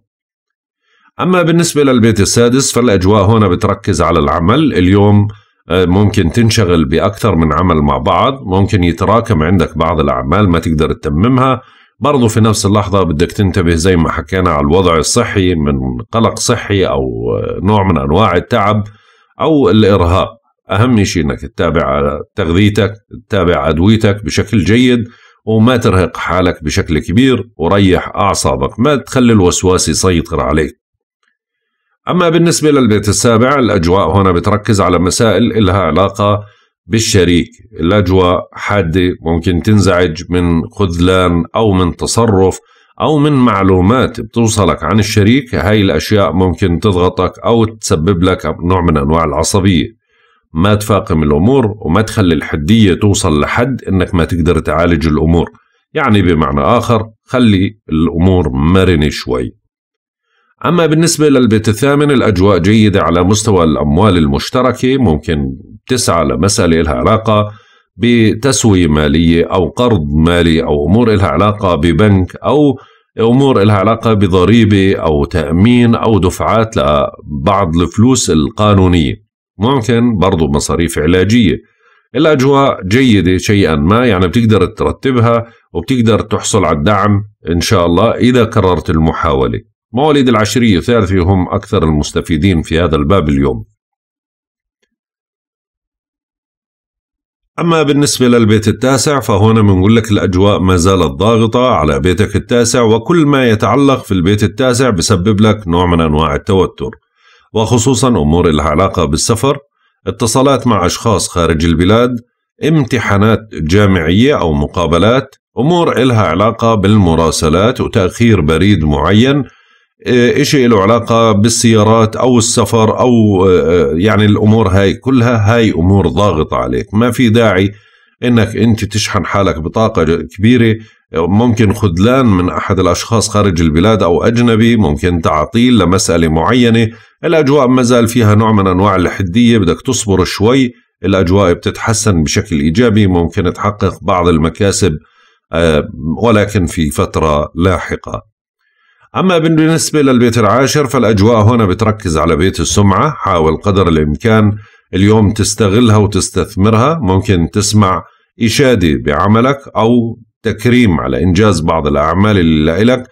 [SPEAKER 1] أما بالنسبة للبيت السادس فالأجواء هنا بتركز على العمل اليوم آه، ممكن تنشغل بأكثر من عمل مع بعض ممكن يتراكم عندك بعض الأعمال ما تقدر تتممها برضو في نفس اللحظة بدك تنتبه زي ما حكينا على الوضع الصحي من قلق صحي أو آه، نوع من أنواع التعب أو الإرهاق أهم شيء أنك تتابع تغذيتك تتابع أدويتك بشكل جيد وما ترهق حالك بشكل كبير وريح أعصابك ما تخلي الوسواس يسيطر عليك أما بالنسبة للبيت السابع الأجواء هنا بتركز على مسائل إلها علاقة بالشريك الأجواء حادة ممكن تنزعج من خذلان أو من تصرف أو من معلومات بتوصلك عن الشريك هاي الأشياء ممكن تضغطك أو تسبب لك نوع من أنواع العصبية ما تفاقم الأمور وما تخلي الحدية توصل لحد أنك ما تقدر تعالج الأمور يعني بمعنى آخر خلي الأمور مرنة شوي أما بالنسبة للبيت الثامن الأجواء جيدة على مستوى الأموال المشتركة ممكن تسعى لمسألة لها علاقة بتسوية مالية أو قرض مالي أو أمور لها علاقة ببنك أو أمور لها علاقة بضريبة أو تأمين أو دفعات لبعض الفلوس القانونية ممكن برضو مصاريف علاجية الأجواء جيدة شيئا ما يعني بتقدر ترتبها وبتقدر تحصل على الدعم إن شاء الله إذا
[SPEAKER 2] كررت المحاولة مواليد العشرية الثالثة هم أكثر المستفيدين في هذا الباب اليوم أما بالنسبة للبيت
[SPEAKER 1] التاسع فهنا بنقول لك الأجواء ما زالت ضاغطة على بيتك التاسع وكل ما يتعلق في البيت التاسع بسبب لك نوع من أنواع التوتر وخصوصا أمور العلاقة علاقة بالسفر اتصالات مع أشخاص خارج البلاد امتحانات جامعية أو مقابلات أمور إلها علاقة بالمراسلات وتأخير بريد معين إشي آه، له علاقة بالسيارات أو السفر أو آه، آه، يعني الأمور هاي كلها هاي أمور ضاغطة عليك ما في داعي انك انت تشحن حالك بطاقه كبيره ممكن خذلان من احد الاشخاص خارج البلاد او اجنبي ممكن تعطيل لمساله معينه الاجواء ما زال فيها نوع من انواع الحديه بدك تصبر شوي الاجواء بتتحسن بشكل ايجابي ممكن تحقق بعض المكاسب ولكن في فتره لاحقه أما بالنسبة للبيت العاشر فالأجواء هنا بتركز على بيت السمعة حاول قدر الإمكان اليوم تستغلها وتستثمرها ممكن تسمع إشادة بعملك أو تكريم على إنجاز بعض الأعمال اللي لك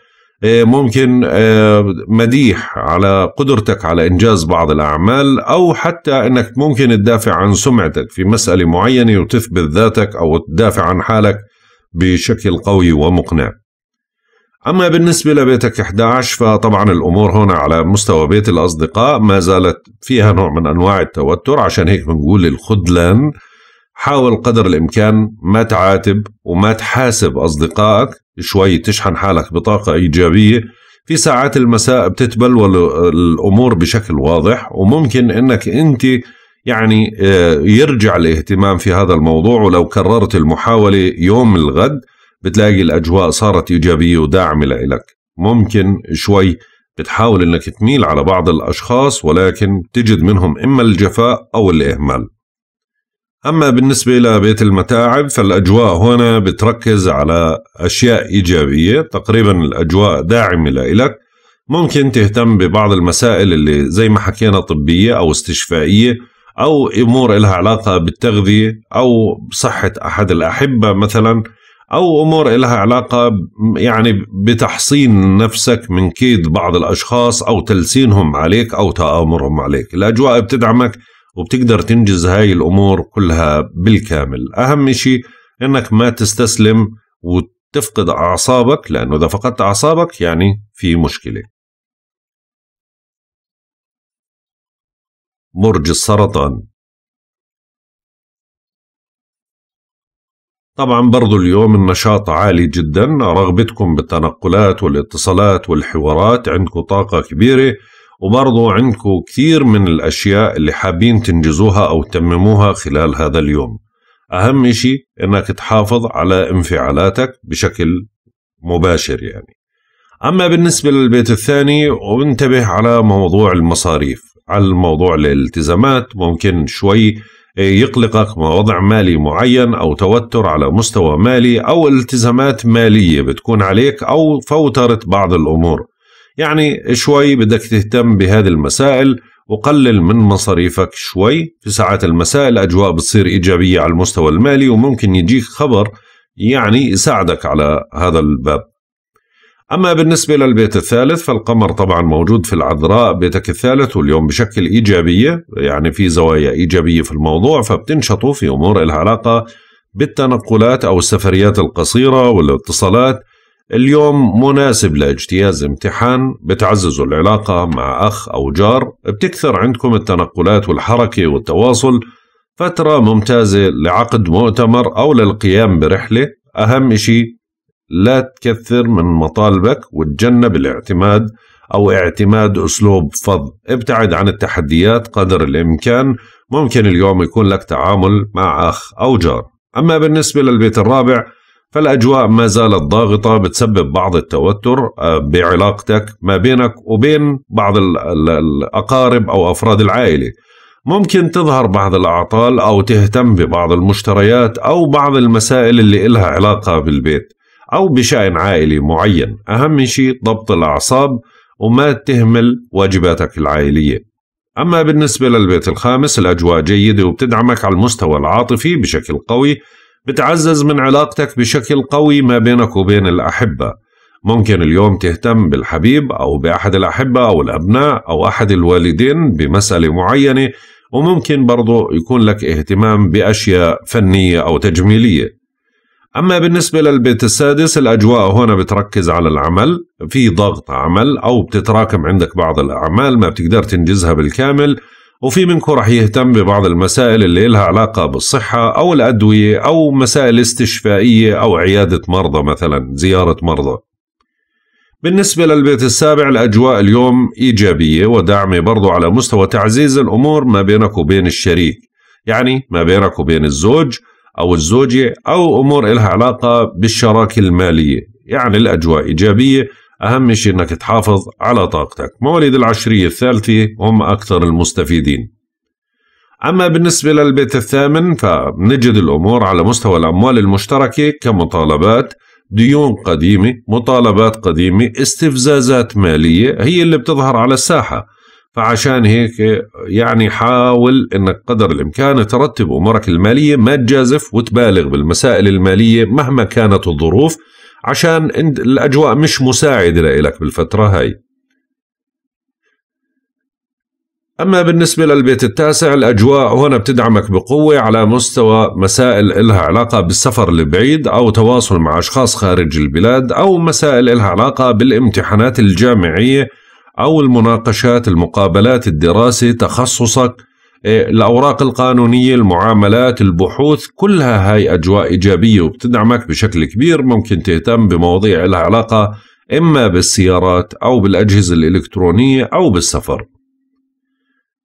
[SPEAKER 1] آه، ممكن آه، مديح على قدرتك على إنجاز بعض الأعمال أو حتى أنك ممكن تدافع عن سمعتك في مسألة معينة وتثبت ذاتك أو تدافع عن حالك بشكل قوي ومقنع أما بالنسبة لبيتك 11 فطبعا الأمور هون على مستوى بيت الأصدقاء ما زالت فيها نوع من أنواع التوتر عشان هيك بنقول الخذلان حاول قدر الإمكان ما تعاتب وما تحاسب أصدقائك شوي تشحن حالك بطاقة إيجابية في ساعات المساء بتتبلول الأمور بشكل واضح وممكن أنك أنت يعني آه، يرجع الاهتمام في هذا الموضوع ولو كررت المحاولة يوم الغد بتلاقي الأجواء صارت إيجابية وداعمة لإلك ممكن شوي بتحاول إنك تميل على بعض الأشخاص ولكن تجد منهم إما الجفاء أو الإهمال أما بالنسبة لبيت المتاعب فالأجواء هنا بتركز على أشياء إيجابية تقريبا الأجواء داعمة لإلك ممكن تهتم ببعض المسائل اللي زي ما حكينا طبية أو استشفائية أو أمور إلها علاقة بالتغذية أو بصحة أحد الأحبة مثلا او امور لها علاقه يعني بتحصين نفسك من كيد بعض الاشخاص او تلسينهم عليك او تامرهم عليك، الاجواء بتدعمك وبتقدر تنجز هاي الامور كلها بالكامل، اهم شيء
[SPEAKER 2] انك ما تستسلم وتفقد اعصابك لانه اذا فقدت اعصابك يعني
[SPEAKER 3] في مشكله. برج السرطان
[SPEAKER 2] طبعا برضو اليوم النشاط عالي جدا رغبتكم بالتنقلات والاتصالات
[SPEAKER 1] والحوارات عندكم طاقة كبيرة وبرضو عندكم كثير من الأشياء اللي حابين تنجزوها أو تتمموها خلال هذا اليوم أهم إشي أنك تحافظ على انفعالاتك بشكل مباشر يعني أما بالنسبة للبيت الثاني وانتبه على موضوع المصاريف على موضوع الالتزامات ممكن شوي إيه، يقلقك وضع مالي معين أو توتر على مستوى مالي أو التزامات مالية بتكون عليك أو فوترة بعض الأمور يعني شوي بدك تهتم بهذه المسائل وقلل من مصاريفك شوي في ساعات المساء الأجواء بتصير إيجابية على المستوى المالي وممكن يجيك خبر يعني يساعدك على هذا الباب أما بالنسبة للبيت الثالث فالقمر طبعا موجود في العذراء بيتك الثالث واليوم بشكل إيجابية يعني في زوايا إيجابية في الموضوع فبتنشطوا في أمور إلها علاقة بالتنقلات أو السفريات القصيرة والاتصالات اليوم مناسب لاجتياز امتحان بتعززوا العلاقة مع أخ أو جار بتكثر عندكم التنقلات والحركة والتواصل فترة ممتازة لعقد مؤتمر أو للقيام برحلة أهم شيء لا تكثر من مطالبك وتجنب الاعتماد أو اعتماد أسلوب فظ ابتعد عن التحديات قدر الإمكان ممكن اليوم يكون لك تعامل مع أخ أو جار أما بالنسبة للبيت الرابع فالأجواء ما زالت ضاغطة بتسبب بعض التوتر آه، بعلاقتك ما بينك وبين بعض الأقارب أو أفراد العائلة ممكن تظهر بعض الأعطال أو تهتم ببعض المشتريات أو بعض المسائل اللي إلها علاقة بالبيت أو بشأن عائلي معين أهم شيء ضبط الأعصاب وما تهمل واجباتك العائلية أما بالنسبة للبيت الخامس الأجواء جيدة وبتدعمك على المستوى العاطفي بشكل قوي بتعزز من علاقتك بشكل قوي ما بينك وبين الأحبة ممكن اليوم تهتم بالحبيب أو بأحد الأحبة أو الأبناء أو أحد الوالدين بمسألة معينة وممكن برضو يكون لك اهتمام بأشياء فنية أو تجميلية أما بالنسبة للبيت السادس الأجواء هنا بتركز على العمل في ضغط عمل أو بتتراكم عندك بعض الأعمال ما بتقدر تنجزها بالكامل وفي منكم رح يهتم ببعض المسائل اللي لها علاقة بالصحة أو الأدوية أو مسائل استشفائية أو عيادة مرضى مثلا زيارة مرضى بالنسبة للبيت السابع الأجواء اليوم إيجابية وداعمة برضو على مستوى تعزيز الأمور ما بينك وبين الشريك يعني ما بينك وبين الزوج أو الزوجة أو أمور إلها علاقة بالشراكة المالية يعني الأجواء إيجابية أهم شيء أنك تحافظ على طاقتك مواليد العشرية الثالثة هم أكثر المستفيدين أما بالنسبة للبيت الثامن فنجد الأمور على مستوى الأموال المشتركة كمطالبات ديون قديمة مطالبات قديمة استفزازات مالية هي اللي بتظهر على الساحة فعشان هيك يعني حاول انك قدر الامكان ترتب امورك الماليه ما تجازف وتبالغ بالمسائل الماليه مهما كانت الظروف عشان الاجواء مش مساعده لك بالفتره هاي. أما بالنسبة للبيت التاسع الأجواء هنا بتدعمك بقوة على مستوى مسائل إلها علاقة بالسفر البعيد أو تواصل مع أشخاص خارج البلاد أو مسائل إلها علاقة بالامتحانات الجامعية أو المناقشات المقابلات الدراسة تخصصك إيه، الأوراق القانونية المعاملات البحوث كلها هاي أجواء إيجابية وبتدعمك بشكل كبير ممكن تهتم بمواضيع لها علاقة إما بالسيارات أو بالأجهزة الإلكترونية أو بالسفر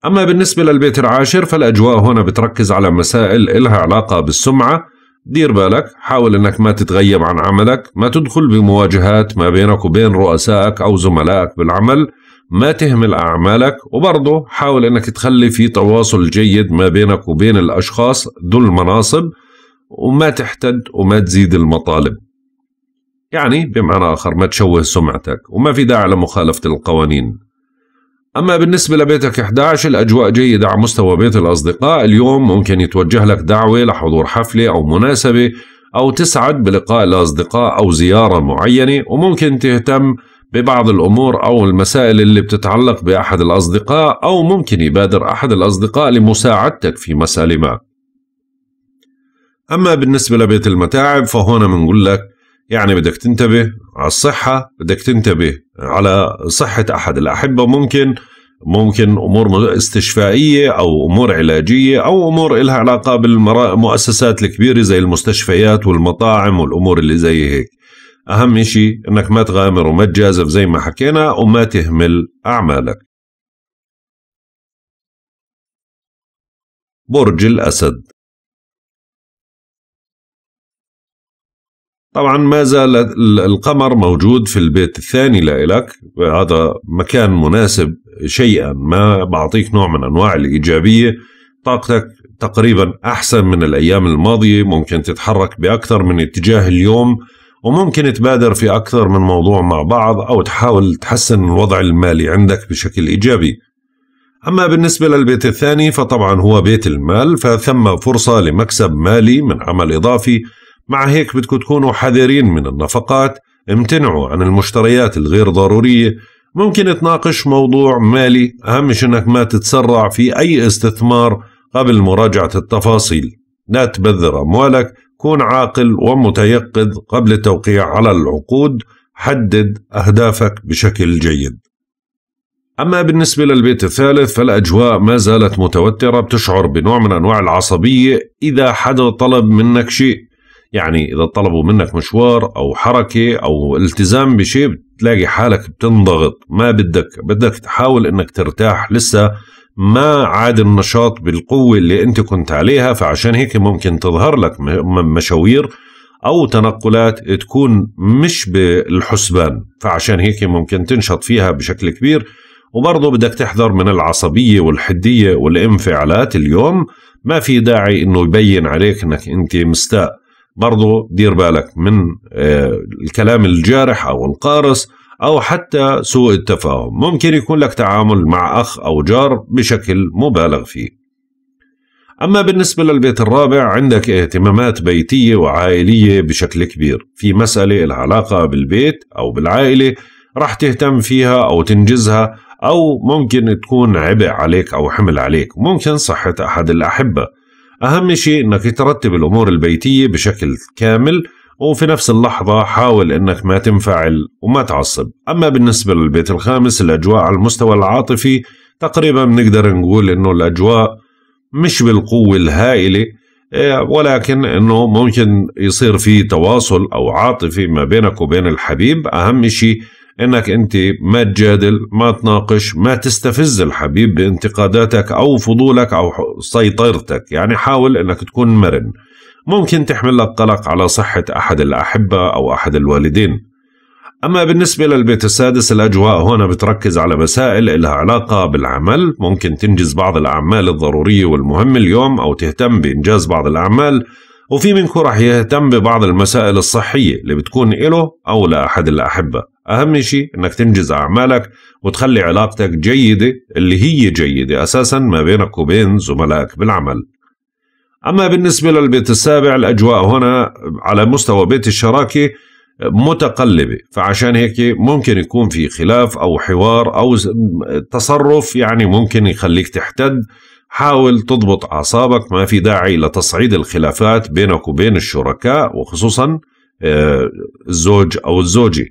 [SPEAKER 1] أما بالنسبة للبيت العاشر فالأجواء هنا بتركز على مسائل إلها علاقة بالسمعة دير بالك حاول أنك ما تتغيب عن عملك ما تدخل بمواجهات ما بينك وبين رؤسائك أو زملائك بالعمل ما تهمل أعمالك وبرضه حاول أنك تخلي في تواصل جيد ما بينك وبين الأشخاص ذو المناصب وما تحتد وما تزيد المطالب يعني بمعنى آخر ما تشوه سمعتك وما في داعي لمخالفة القوانين أما بالنسبة لبيتك 11 الأجواء جيدة على مستوى بيت الأصدقاء اليوم ممكن يتوجه لك دعوة لحضور حفلة أو مناسبة أو تسعد بلقاء الأصدقاء أو زيارة معينة وممكن تهتم ببعض الأمور أو المسائل اللي بتتعلق بأحد الأصدقاء أو ممكن يبادر أحد الأصدقاء لمساعدتك في مسألة ما أما بالنسبة لبيت المتاعب فهنا بنقول لك يعني بدك تنتبه على الصحة بدك تنتبه على صحة أحد الأحبة ممكن ممكن أمور استشفائية أو أمور علاجية أو أمور إلها علاقة بالمؤسسات الكبيرة زي المستشفيات والمطاعم والأمور اللي زي هيك أهم شيء أنك ما تغامر وما تجازف زي ما
[SPEAKER 3] حكينا وما تهمل أعمالك برج الأسد طبعا ما زال القمر موجود في البيت الثاني لإلك
[SPEAKER 1] هذا مكان مناسب شيئا ما بعطيك نوع من أنواع الإيجابية طاقتك تقريبا أحسن من الأيام الماضية ممكن تتحرك بأكثر من اتجاه اليوم وممكن تبادر في أكثر من موضوع مع بعض أو تحاول تحسن الوضع المالي عندك بشكل إيجابي أما بالنسبة للبيت الثاني فطبعا هو بيت المال فثم فرصة لمكسب مالي من عمل إضافي مع هيك بدكم تكونوا حذرين من النفقات امتنعوا عن المشتريات الغير ضرورية ممكن تناقش موضوع مالي أهم شيء أنك ما تتسرع في أي استثمار قبل مراجعة التفاصيل لا تبذر أموالك كن عاقل ومتيقظ قبل التوقيع على العقود حدد أهدافك بشكل جيد أما بالنسبة للبيت الثالث فالأجواء ما زالت متوترة بتشعر بنوع من أنواع العصبية إذا حدا طلب منك شيء يعني اذا طلبوا منك مشوار او حركه او التزام بشيء بتلاقي حالك بتنضغط ما بدك بدك تحاول انك ترتاح لسه ما عاد النشاط بالقوه اللي انت كنت عليها فعشان هيك ممكن تظهر لك مشاوير او تنقلات تكون مش بالحسبان فعشان هيك ممكن تنشط فيها بشكل كبير وبرضه بدك تحذر من العصبية والحدية والانفعالات اليوم ما في داعي انه يبين عليك انك انت مستاء برضو دير بالك من آه، الكلام الجارح أو القارص أو حتى سوء التفاهم ممكن يكون لك تعامل مع أخ أو جار بشكل مبالغ فيه أما بالنسبة للبيت الرابع عندك اهتمامات بيتية وعائلية بشكل كبير في مسألة العلاقة بالبيت أو بالعائلة راح تهتم فيها أو تنجزها أو ممكن تكون عبء عليك أو حمل عليك ممكن صحة أحد الأحبة أهم شيء أنك ترتب الأمور البيتية بشكل كامل وفي نفس اللحظة حاول أنك ما تنفعل وما تعصب أما بالنسبة للبيت الخامس الأجواء على المستوى العاطفي تقريبا بنقدر نقول أنه الأجواء مش بالقوة الهائلة إيه، ولكن أنه ممكن يصير في تواصل أو عاطفي ما بينك وبين الحبيب أهم شيء انك انت ما تجادل ما تناقش ما تستفز الحبيب بانتقاداتك او فضولك او سيطرتك يعني حاول انك تكون مرن ممكن تحمل لك قلق على صحة احد الاحبة او احد الوالدين أما بالنسبة للبيت السادس الأجواء هنا بتركز على مسائل لها علاقة بالعمل ممكن تنجز بعض الأعمال الضرورية والمهمة اليوم أو تهتم بإنجاز بعض الأعمال وفي منكم رح يهتم ببعض المسائل الصحية اللي بتكون إله أو لأحد الأحبة أهم شيء إنك تنجز أعمالك وتخلي علاقتك جيدة اللي هي جيدة أساسا ما بينك وبين زملائك بالعمل أما بالنسبة للبيت السابع الأجواء هنا على مستوى بيت الشراكة متقلبة فعشان هيك ممكن يكون في خلاف أو حوار أو تصرف يعني ممكن يخليك تحتد حاول تضبط أعصابك ما في داعي لتصعيد الخلافات بينك وبين الشركاء وخصوصا آه، الزوج أو الزوجة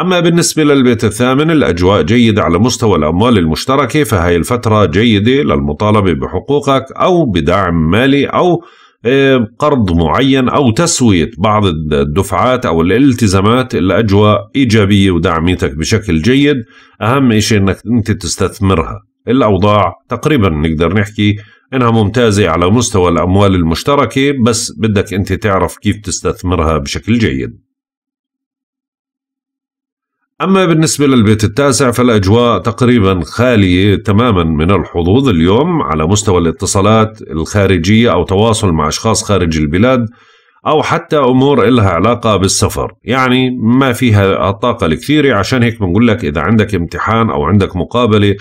[SPEAKER 1] أما بالنسبة للبيت الثامن الأجواء جيدة على مستوى الأموال المشتركة فهي الفترة جيدة للمطالبة بحقوقك أو بدعم مالي أو آه، قرض معين أو تسوية بعض الدفعات أو الالتزامات الأجواء إيجابية ودعميتك بشكل جيد أهم شيء أنك أنت تستثمرها الأوضاع تقريبا نقدر نحكي أنها ممتازة على مستوى الأموال المشتركة بس بدك أنت تعرف كيف تستثمرها بشكل جيد أما بالنسبة للبيت التاسع فالأجواء تقريبا خالية تماما من الحظوظ اليوم على مستوى الاتصالات الخارجية أو تواصل مع أشخاص خارج البلاد أو حتى أمور إلها علاقة بالسفر يعني ما فيها الطاقة الكثيرة عشان هيك بنقول لك إذا عندك امتحان أو عندك مقابلة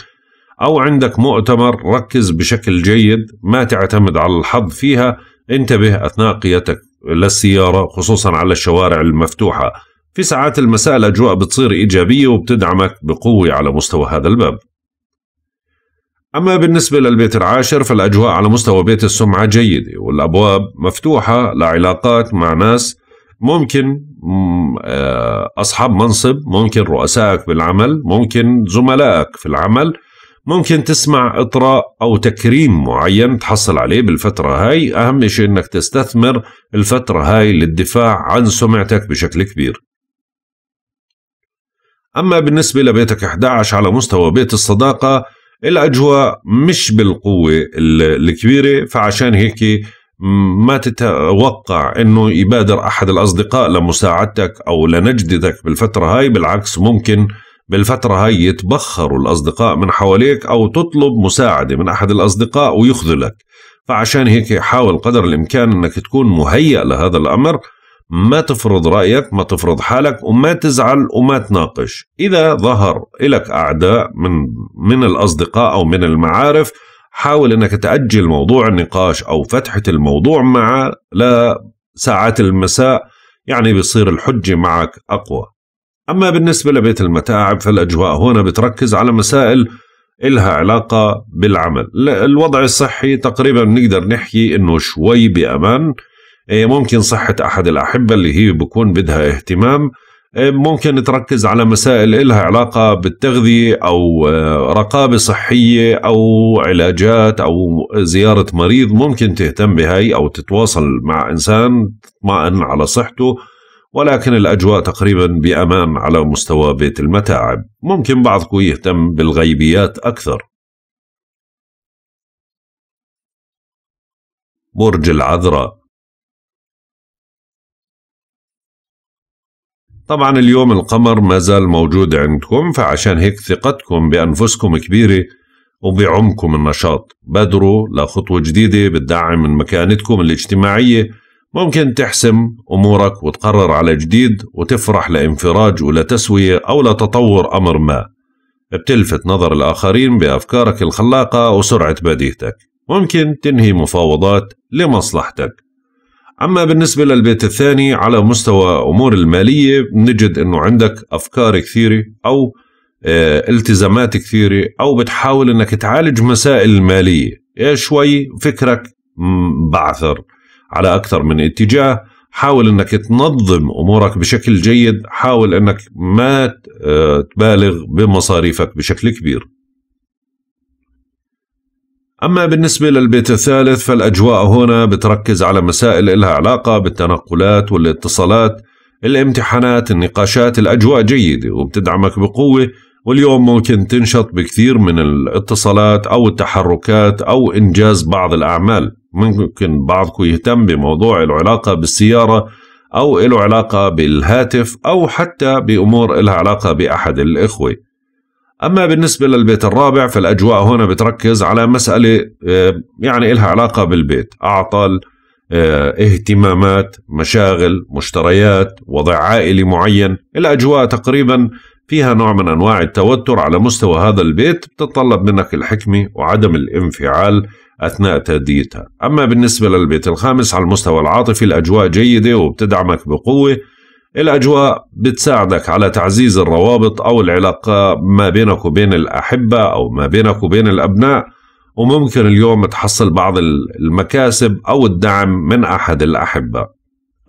[SPEAKER 1] أو عندك مؤتمر ركز بشكل جيد ما تعتمد على الحظ فيها انتبه أثناء قيادتك للسيارة خصوصا على الشوارع المفتوحة في ساعات المساء الأجواء بتصير إيجابية وبتدعمك بقوة على مستوى هذا الباب أما بالنسبة للبيت العاشر فالأجواء على مستوى بيت السمعة جيدة والأبواب مفتوحة لعلاقات مع ناس ممكن آه، أصحاب منصب ممكن رؤسائك بالعمل ممكن زملائك في العمل ممكن تسمع إطراء أو تكريم معين تحصل عليه بالفترة هاي أهم شيء أنك تستثمر الفترة هاي للدفاع عن سمعتك بشكل كبير أما بالنسبة لبيتك 11 على مستوى بيت الصداقة الأجواء مش بالقوة الكبيرة فعشان هيك ما تتوقع أنه يبادر أحد الأصدقاء لمساعدتك أو لنجدتك بالفترة هاي بالعكس ممكن بالفترة هاي يتبخروا الأصدقاء من حواليك أو تطلب مساعدة من أحد الأصدقاء ويخذلك فعشان هيك حاول قدر الإمكان أنك تكون مهيأ لهذا الأمر ما تفرض رأيك ما تفرض حالك وما تزعل وما تناقش إذا ظهر لك أعداء من, من الأصدقاء أو من المعارف حاول أنك تأجل موضوع النقاش أو فتحة الموضوع مع لساعات المساء يعني بيصير الحجة معك أقوى أما بالنسبة لبيت المتاعب فالأجواء هنا بتركز على مسائل إلها علاقة بالعمل الوضع الصحي تقريبا نقدر نحكي أنه شوي بأمان إيه، ممكن صحة أحد الأحبة اللي هي بكون بدها اهتمام إيه، ممكن تركز على مسائل إلها علاقة بالتغذية أو آه، رقابة صحية أو علاجات أو زيارة مريض ممكن تهتم بهاي أو تتواصل مع إنسان تطمئن على صحته ولكن الأجواء تقريبا بأمان على مستوى بيت
[SPEAKER 3] المتاعب ممكن بعضكم يهتم بالغيبيات أكثر برج العذراء طبعا اليوم القمر ما زال موجود
[SPEAKER 2] عندكم فعشان هيك ثقتكم بأنفسكم كبيرة وبعمكم النشاط
[SPEAKER 1] بادروا لخطوة جديدة بتدعم من مكانتكم الاجتماعية ممكن تحسم أمورك وتقرر على جديد وتفرح لانفراج ولتسوية أو لتطور أمر ما بتلفت نظر الآخرين بأفكارك الخلاقة وسرعة بديهتك ممكن تنهي مفاوضات لمصلحتك أما بالنسبة للبيت الثاني على مستوى أمور المالية نجد أنه عندك أفكار كثيرة أو آه، التزامات كثيرة أو بتحاول أنك تعالج مسائل المالية إيه شوي فكرك بعثر على أكثر من اتجاه حاول أنك تنظم أمورك بشكل جيد حاول أنك ما آه، تبالغ بمصاريفك بشكل كبير أما بالنسبة للبيت الثالث فالأجواء هنا بتركز على مسائل إلها علاقة بالتنقلات والاتصالات الامتحانات النقاشات الأجواء جيدة وبتدعمك بقوة واليوم ممكن تنشط بكثير من الاتصالات أو التحركات أو إنجاز بعض الأعمال ممكن بعضكم يهتم بموضوع العلاقة علاقة بالسيارة أو له علاقة بالهاتف أو حتى بأمور لها علاقة بأحد الإخوة أما بالنسبة للبيت الرابع فالأجواء هنا بتركز على مسألة آه، يعني إلها علاقة بالبيت أعطال آه، اهتمامات مشاغل مشتريات وضع عائلي معين الأجواء تقريبا فيها نوع من أنواع التوتر على مستوى هذا البيت بتتطلب منك الحكمة وعدم الانفعال أثناء تأديتها أما بالنسبة للبيت الخامس على المستوى العاطفي الأجواء جيدة وبتدعمك بقوة الأجواء بتساعدك على تعزيز الروابط أو العلاقة ما بينك وبين الأحبة أو ما بينك وبين الأبناء وممكن اليوم تحصل بعض المكاسب أو الدعم من أحد الأحبة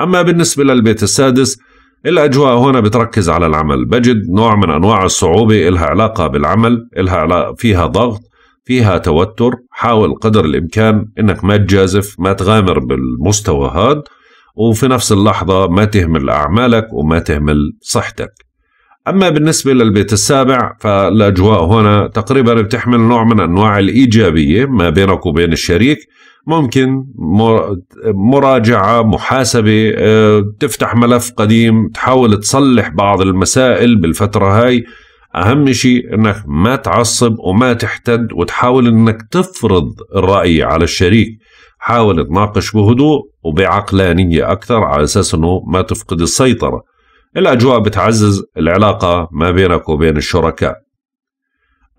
[SPEAKER 1] أما بالنسبة للبيت السادس الأجواء هنا بتركز على العمل بجد نوع من أنواع الصعوبة إلها علاقة بالعمل إلها علاقة فيها ضغط فيها توتر حاول قدر الإمكان أنك ما تجازف ما تغامر بالمستوى هذا وفي نفس اللحظة ما تهمل أعمالك وما تهمل صحتك أما بالنسبة للبيت السابع فالأجواء هنا تقريبا بتحمل نوع من أنواع الإيجابية ما بينك وبين الشريك ممكن مراجعة محاسبة آه، تفتح ملف قديم تحاول تصلح بعض المسائل بالفترة هاي أهم شيء أنك ما تعصب وما تحتد وتحاول أنك تفرض الرأي على الشريك حاول تناقش بهدوء وبعقلانية أكثر على أساس أنه ما تفقد السيطرة الأجواء بتعزز العلاقة ما بينك وبين الشركاء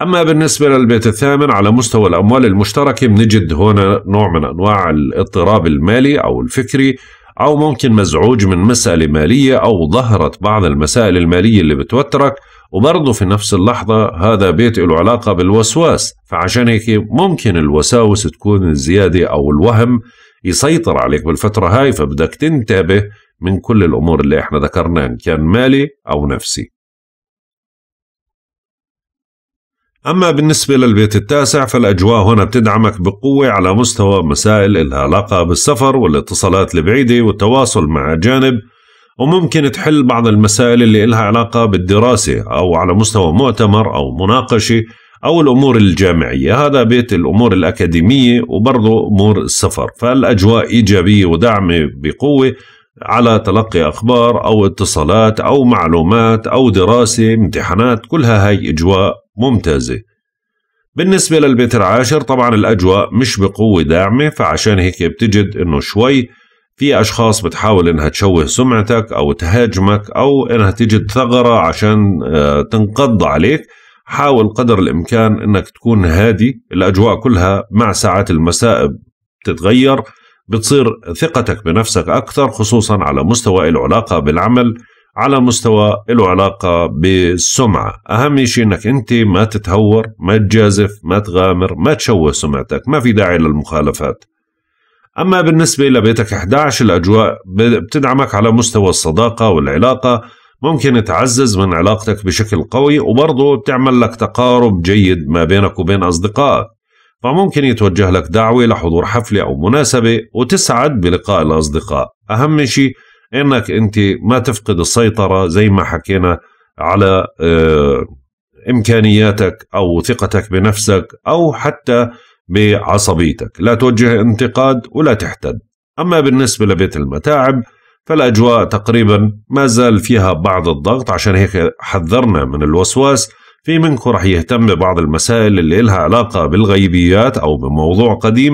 [SPEAKER 1] أما بالنسبة للبيت الثامن على مستوى الأموال المشتركة بنجد هنا نوع من أنواع الاضطراب المالي أو الفكري أو ممكن مزعوج من مسألة مالية أو ظهرت بعض المسائل المالية اللي بتوترك وبرضه في نفس اللحظة هذا بيت له علاقة بالوسواس فعشان هيك ممكن الوساوس تكون الزيادة أو الوهم يسيطر عليك بالفترة هاي فبدك تنتبه
[SPEAKER 2] من كل الأمور اللي احنا ذكرناها إن كان مالي أو نفسي أما بالنسبة للبيت التاسع فالأجواء هنا بتدعمك
[SPEAKER 1] بقوة على مستوى مسائل العلاقة بالسفر والاتصالات البعيدة والتواصل مع أجانب وممكن تحل بعض المسائل اللي إلها علاقة بالدراسة أو على مستوى مؤتمر أو مناقشة أو الأمور الجامعية هذا بيت الأمور الأكاديمية وبرضه أمور السفر فالأجواء إيجابية وداعمة بقوة على تلقي أخبار أو اتصالات أو معلومات أو دراسة امتحانات كلها هاي أجواء ممتازة بالنسبة للبيت العاشر طبعا الأجواء مش بقوة داعمة فعشان هيك بتجد أنه شوي في أشخاص بتحاول إنها تشوه سمعتك أو تهاجمك أو إنها تجد ثغرة عشان آه، تنقض عليك حاول قدر الإمكان إنك تكون هادي الأجواء كلها مع ساعات المساء بتتغير بتصير ثقتك بنفسك أكثر خصوصا على مستوى العلاقة بالعمل على مستوى العلاقة علاقة بالسمعة أهم شيء أنك أنت ما تتهور ما تجازف ما تغامر ما تشوه سمعتك ما في داعي للمخالفات أما بالنسبة لبيتك 11 الأجواء بتدعمك على مستوى الصداقة والعلاقة ممكن تعزز من علاقتك بشكل قوي وبرضه بتعمل لك تقارب جيد ما بينك وبين أصدقائك فممكن يتوجه لك دعوة لحضور حفلة أو مناسبة وتسعد بلقاء الأصدقاء أهم شيء أنك أنت ما تفقد السيطرة زي ما حكينا على آه، إمكانياتك أو ثقتك بنفسك أو حتى بعصبيتك لا توجه انتقاد ولا تحتد أما بالنسبة لبيت المتاعب فالأجواء تقريبا ما زال فيها بعض الضغط عشان هيك حذرنا من الوسواس في منكم رح يهتم ببعض المسائل اللي لها علاقة بالغيبيات أو بموضوع قديم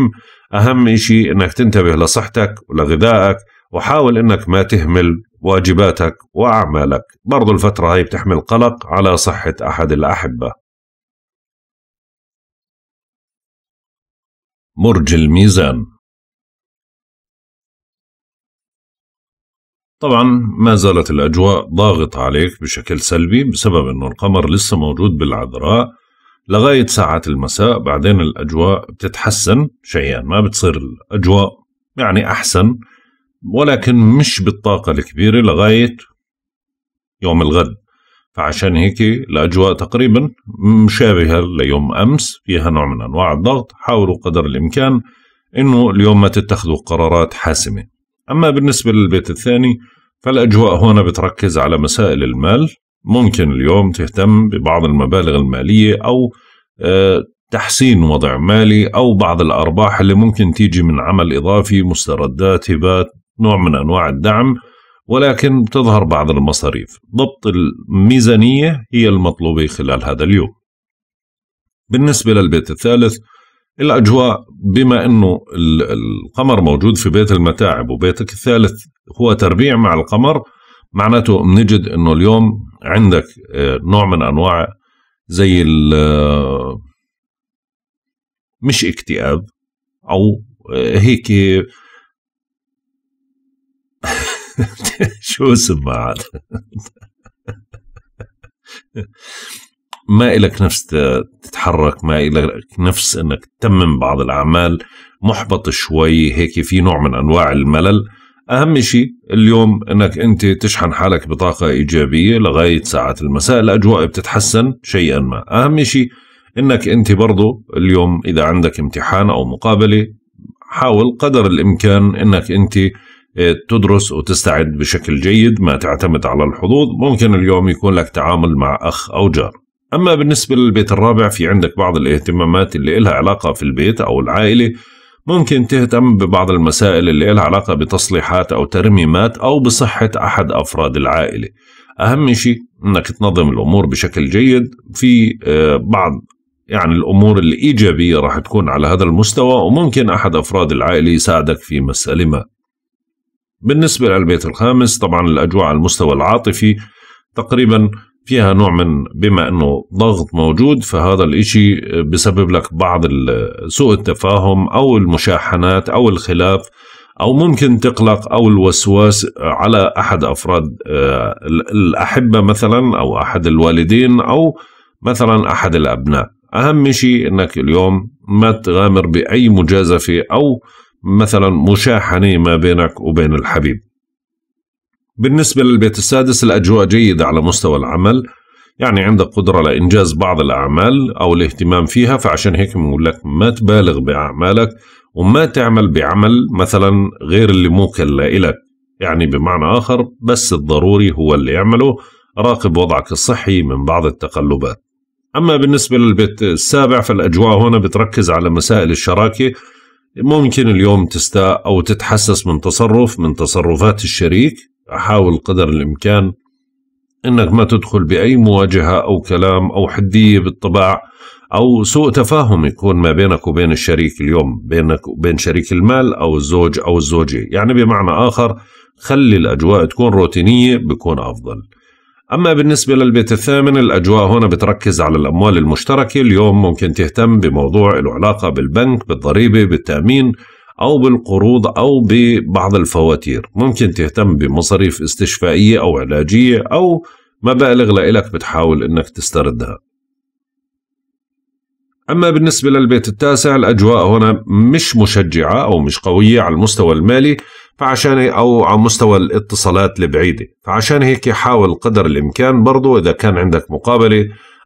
[SPEAKER 1] أهم إشي إنك تنتبه لصحتك ولغذائك وحاول
[SPEAKER 2] إنك ما تهمل واجباتك وأعمالك برضو الفترة هاي بتحمل قلق على
[SPEAKER 3] صحة أحد الأحبة برج الميزان
[SPEAKER 2] طبعا ما زالت الأجواء ضاغطة عليك بشكل سلبي بسبب أنه
[SPEAKER 1] القمر لسه موجود بالعذراء لغاية ساعة المساء بعدين الأجواء بتتحسن شيئا ما بتصير الأجواء يعني أحسن ولكن مش بالطاقة الكبيرة لغاية يوم الغد فعشان هيك الأجواء تقريبا مشابهة ليوم أمس فيها نوع من أنواع الضغط حاولوا قدر الإمكان أنه اليوم ما تتخذوا قرارات حاسمة أما بالنسبة للبيت الثاني فالأجواء هنا بتركز على مسائل المال ممكن اليوم تهتم ببعض المبالغ المالية أو آه، تحسين وضع مالي أو بعض الأرباح اللي ممكن تيجي من عمل إضافي مستردات هبات نوع من أنواع الدعم ولكن تظهر بعض المصاريف ضبط الميزانية هي المطلوبة خلال هذا اليوم بالنسبة للبيت الثالث الأجواء بما أنه القمر موجود في بيت المتاعب وبيتك الثالث هو تربيع مع القمر معناته بنجد أنه اليوم عندك آه، نوع من
[SPEAKER 2] أنواع زي آه، مش اكتئاب أو آه، هيك شو السماعات
[SPEAKER 1] ما إلك نفس تتحرك ما إلك نفس أنك تتمم بعض الأعمال محبط شوي هيك في نوع من أنواع الملل أهم شيء اليوم أنك أنت تشحن حالك بطاقة إيجابية لغاية ساعات المساء الأجواء بتتحسن شيئا ما أهم شيء أنك أنت برضو اليوم إذا عندك امتحان أو مقابلة حاول قدر الإمكان أنك أنت تدرس وتستعد بشكل جيد ما تعتمد على الحظوظ ممكن اليوم يكون لك تعامل مع أخ أو جار أما بالنسبة للبيت الرابع في عندك بعض الاهتمامات اللي إلها علاقة في البيت أو العائلة ممكن تهتم ببعض المسائل اللي إلها علاقة بتصليحات أو ترميمات أو بصحة أحد أفراد العائلة أهم شيء أنك تنظم الأمور بشكل جيد في آه، بعض يعني الأمور الإيجابية راح تكون على هذا المستوى وممكن أحد أفراد العائلة يساعدك في مسألة ما بالنسبة للبيت الخامس طبعا الأجواء على المستوى العاطفي تقريبا فيها نوع من بما انه ضغط موجود فهذا الاشي بسبب لك بعض سوء التفاهم او المشاحنات او الخلاف او ممكن تقلق او الوسواس على احد افراد آه، الاحبه مثلا او احد الوالدين او مثلا احد الابناء اهم شيء انك اليوم ما تغامر باي مجازفه او مثلا مشاحنة ما بينك وبين الحبيب بالنسبة للبيت السادس الأجواء جيدة على مستوى العمل يعني عندك قدرة لإنجاز بعض الأعمال أو الاهتمام فيها فعشان هيك بنقول لك ما تبالغ بأعمالك وما تعمل بعمل مثلا غير اللي موكل لإلك يعني بمعنى آخر بس الضروري هو اللي يعمله راقب وضعك الصحي من بعض التقلبات أما بالنسبة للبيت السابع فالأجواء هنا بتركز على مسائل الشراكة ممكن اليوم تستاء أو تتحسس من تصرف من تصرفات الشريك أحاول قدر الإمكان أنك ما تدخل بأي مواجهة أو كلام أو حدية بالطباع أو سوء تفاهم يكون ما بينك وبين الشريك اليوم بينك وبين شريك المال أو الزوج أو الزوجة يعني بمعنى آخر خلي الأجواء تكون روتينية بيكون أفضل أما بالنسبة للبيت الثامن الأجواء هنا بتركز على الأموال المشتركة اليوم ممكن تهتم بموضوع له علاقة بالبنك بالضريبة بالتأمين أو بالقروض أو ببعض الفواتير ممكن تهتم بمصاريف استشفائية أو علاجية أو مبالغ لإلك بتحاول إنك تستردها أما بالنسبة للبيت التاسع الأجواء هنا مش مشجعة أو مش قوية على المستوى المالي فعشان او على مستوى الاتصالات البعيده فعشان هيك حاول قدر الامكان برضه اذا كان عندك مقابله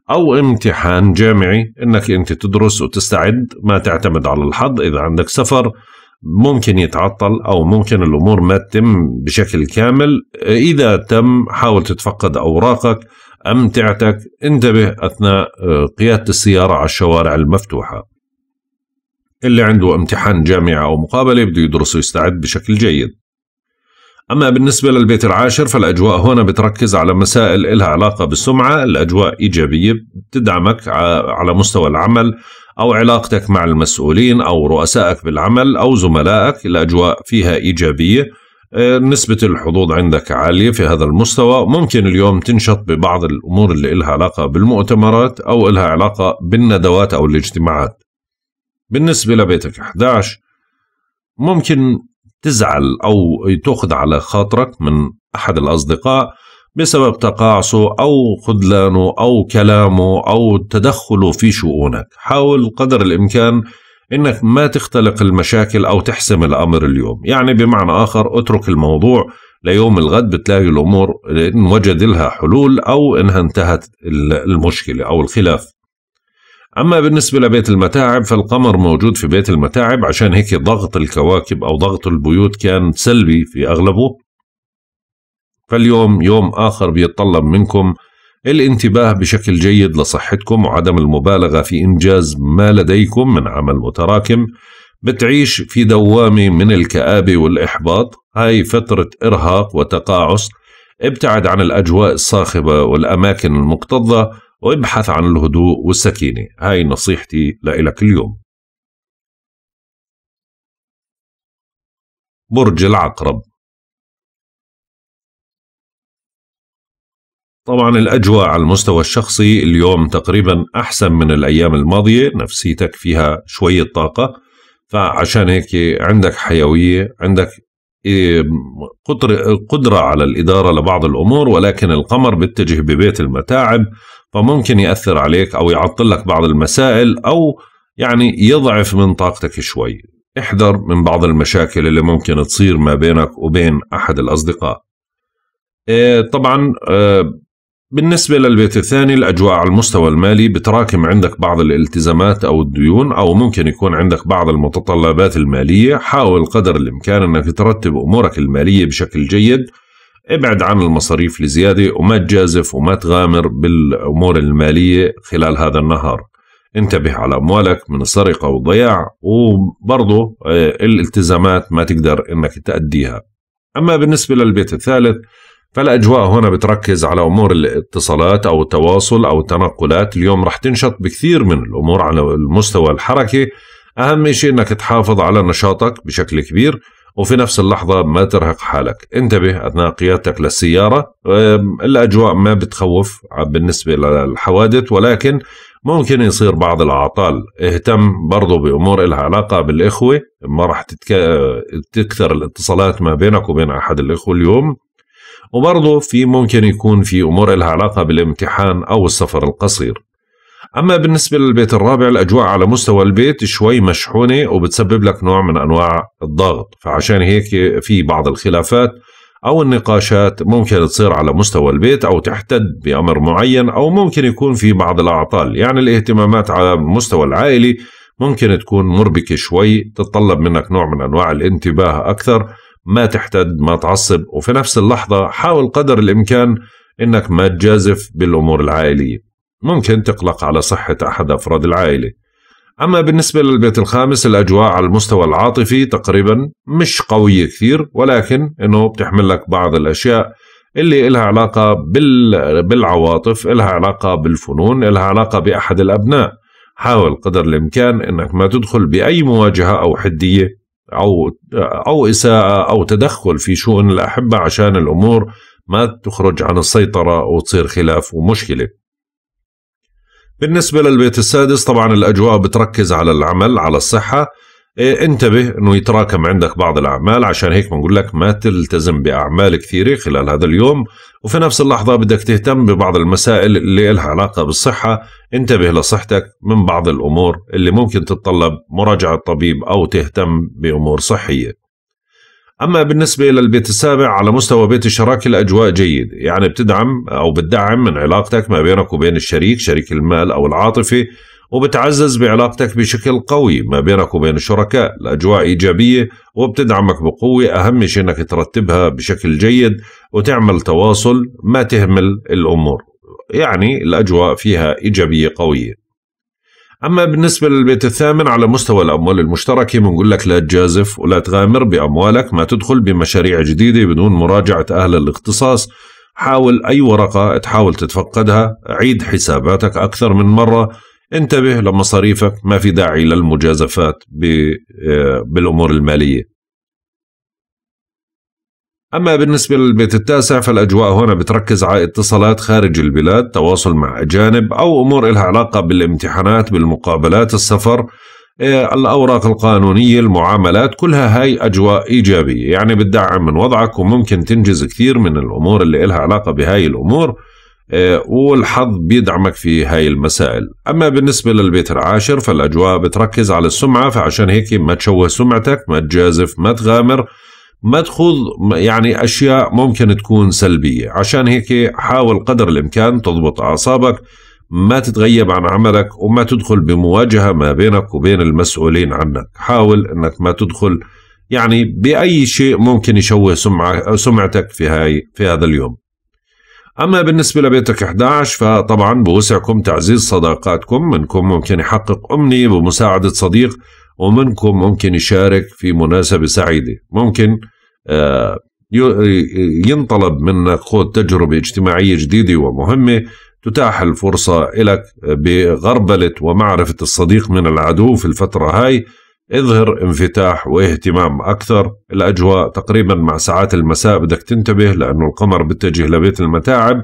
[SPEAKER 1] او امتحان جامعي انك انت تدرس وتستعد ما تعتمد على الحظ اذا عندك سفر ممكن يتعطل او ممكن الامور ما تتم بشكل كامل اذا تم حاول تتفقد اوراقك امتعتك انتبه اثناء آه، قياده السياره على الشوارع المفتوحه اللي عنده امتحان جامعة أو مقابلة بده يدرس ويستعد بشكل جيد أما بالنسبة للبيت العاشر فالأجواء هنا بتركز على مسائل إلها علاقة بالسمعة الأجواء إيجابية بتدعمك على مستوى العمل أو علاقتك مع المسؤولين أو رؤسائك بالعمل أو زملائك الأجواء فيها إيجابية آه، نسبة الحظوظ عندك عالية في هذا المستوى ممكن اليوم تنشط ببعض الأمور اللي إلها علاقة بالمؤتمرات أو إلها علاقة بالندوات أو الاجتماعات بالنسبة لبيتك 11 ممكن تزعل أو تأخذ على خاطرك من أحد الأصدقاء بسبب تقاعسه أو خذلانه أو كلامه أو تدخله في شؤونك حاول قدر الإمكان إنك ما تختلق المشاكل أو تحسم الأمر اليوم يعني بمعنى آخر اترك الموضوع ليوم الغد بتلاقي الأمور إن وجد لها حلول أو إنها انتهت المشكلة أو الخلاف أما بالنسبة لبيت المتاعب فالقمر موجود في بيت المتاعب عشان هيك ضغط الكواكب أو ضغط البيوت كان سلبي في أغلبه فاليوم يوم آخر بيتطلب منكم الانتباه بشكل جيد لصحتكم وعدم المبالغة في إنجاز ما لديكم من عمل متراكم بتعيش في دوامة من الكآبة والإحباط هاي فترة إرهاق وتقاعس ابتعد عن الأجواء الصاخبة والأماكن المكتظة
[SPEAKER 3] وابحث عن الهدوء والسكينة هاي نصيحتي لإلك اليوم برج العقرب طبعا الأجواء على المستوى الشخصي
[SPEAKER 2] اليوم تقريبا أحسن من الأيام الماضية نفسيتك فيها شوية طاقة
[SPEAKER 1] فعشان هيك عندك حيوية عندك قدرة على الإدارة لبعض الأمور ولكن القمر بيتجه ببيت المتاعب فممكن ياثر عليك او يعطل لك بعض المسائل او يعني يضعف من طاقتك شوي احذر من بعض المشاكل اللي ممكن تصير ما بينك وبين احد الاصدقاء آه، طبعا آه، بالنسبة للبيت الثاني الأجواء على المستوى المالي بتراكم عندك بعض الالتزامات أو الديون أو ممكن يكون عندك بعض المتطلبات المالية حاول قدر الإمكان أنك ترتب أمورك المالية بشكل جيد ابعد عن المصاريف الزيادة وما تجازف وما تغامر بالأمور المالية خلال هذا النهار انتبه على أموالك من السرقة والضياع وبرضه آه، الالتزامات ما تقدر أنك تأديها أما بالنسبة للبيت الثالث فالأجواء هنا بتركز على أمور الاتصالات أو التواصل أو التنقلات اليوم رح تنشط بكثير من الأمور على المستوى الحركي أهم شيء أنك تحافظ على نشاطك بشكل كبير وفي نفس اللحظة ما ترهق حالك انتبه أثناء قيادتك للسيارة الأجواء ما بتخوف بالنسبة للحوادث ولكن ممكن يصير بعض الأعطال اهتم برضو بأمور لها علاقة بالإخوة ما راح تتك... تكثر الاتصالات ما بينك وبين أحد الإخوة اليوم وبرضه في ممكن يكون في أمور لها علاقة بالامتحان أو السفر القصير أما بالنسبة للبيت الرابع الأجواء على مستوى البيت شوي مشحونة وبتسبب لك نوع من أنواع الضغط فعشان هيك في بعض الخلافات أو النقاشات ممكن تصير على مستوى البيت أو تحتد بأمر معين أو ممكن يكون في بعض الأعطال يعني الاهتمامات على المستوى العائلي ممكن تكون مربكة شوي تتطلب منك نوع من أنواع الانتباه أكثر ما تحتد ما تعصب وفي نفس اللحظة حاول قدر الإمكان أنك ما تجازف بالأمور العائلية ممكن تقلق على صحة أحد أفراد العائلة أما بالنسبة للبيت الخامس الأجواء على المستوى العاطفي تقريبا مش قوية كثير ولكن إنه بتحمل لك بعض الأشياء اللي إلها علاقة بالعواطف إلها علاقة بالفنون إلها علاقة بأحد الأبناء حاول قدر الإمكان أنك ما تدخل بأي مواجهة أو حدية أو, أو إساءة أو تدخل في شؤون الأحبة عشان الأمور ما تخرج عن السيطرة وتصير خلاف ومشكلة بالنسبة للبيت السادس طبعا الأجواء بتركز على العمل على الصحة إيه انتبه انه يتراكم عندك بعض الاعمال عشان هيك بنقول لك ما تلتزم باعمال كثيره خلال هذا اليوم وفي نفس اللحظه بدك تهتم ببعض المسائل اللي لها علاقه بالصحه انتبه لصحتك من بعض الامور اللي ممكن تتطلب مراجعه طبيب او تهتم بامور صحيه أما بالنسبة للبيت السابع على مستوى بيت الشراكة الأجواء جيدة يعني بتدعم أو بتدعم من علاقتك ما بينك وبين الشريك شريك المال أو العاطفة وبتعزز بعلاقتك بشكل قوي ما بينك وبين الشركاء الأجواء إيجابية وبتدعمك بقوة أهم شيء أنك ترتبها بشكل جيد وتعمل تواصل ما تهمل الأمور يعني الأجواء فيها إيجابية قوية أما بالنسبة للبيت الثامن على مستوى الأموال المشتركة بنقول لك لا تجازف ولا تغامر بأموالك ما تدخل بمشاريع جديدة بدون مراجعة أهل الاختصاص حاول أي ورقة تحاول تتفقدها عيد حساباتك أكثر من مرة انتبه لمصاريفك ما في داعي للمجازفات آه، بالأمور المالية أما بالنسبة للبيت التاسع فالأجواء هنا بتركز على اتصالات خارج البلاد تواصل مع أجانب أو أمور إلها علاقة بالامتحانات بالمقابلات السفر إيه، الأوراق القانونية المعاملات كلها هاي أجواء إيجابية يعني بتدعم من وضعك وممكن تنجز كثير من الأمور اللي إلها علاقة بهاي الأمور إيه، والحظ بيدعمك في هاي المسائل أما بالنسبة للبيت العاشر فالأجواء بتركز على السمعة فعشان هيك ما تشوه سمعتك ما تجازف ما تغامر ما تخوض يعني أشياء ممكن تكون سلبية عشان هيك حاول قدر الإمكان تضبط أعصابك ما تتغيب عن عملك وما تدخل بمواجهة ما بينك وبين المسؤولين عنك حاول أنك ما تدخل يعني بأي شيء ممكن يشوه سمعة سمعتك في, هاي في هذا اليوم أما بالنسبة لبيتك 11 فطبعا بوسعكم تعزيز صداقاتكم منكم ممكن يحقق أمنية بمساعدة صديق ومنكم ممكن يشارك في مناسبة سعيدة ممكن آه، ينطلب منك خوض تجربة اجتماعية جديدة ومهمة تتاح الفرصة لك بغربلة ومعرفة الصديق من العدو في الفترة هاي اظهر انفتاح واهتمام أكثر الأجواء تقريبا مع ساعات المساء بدك تنتبه لأنه القمر بتجه لبيت المتاعب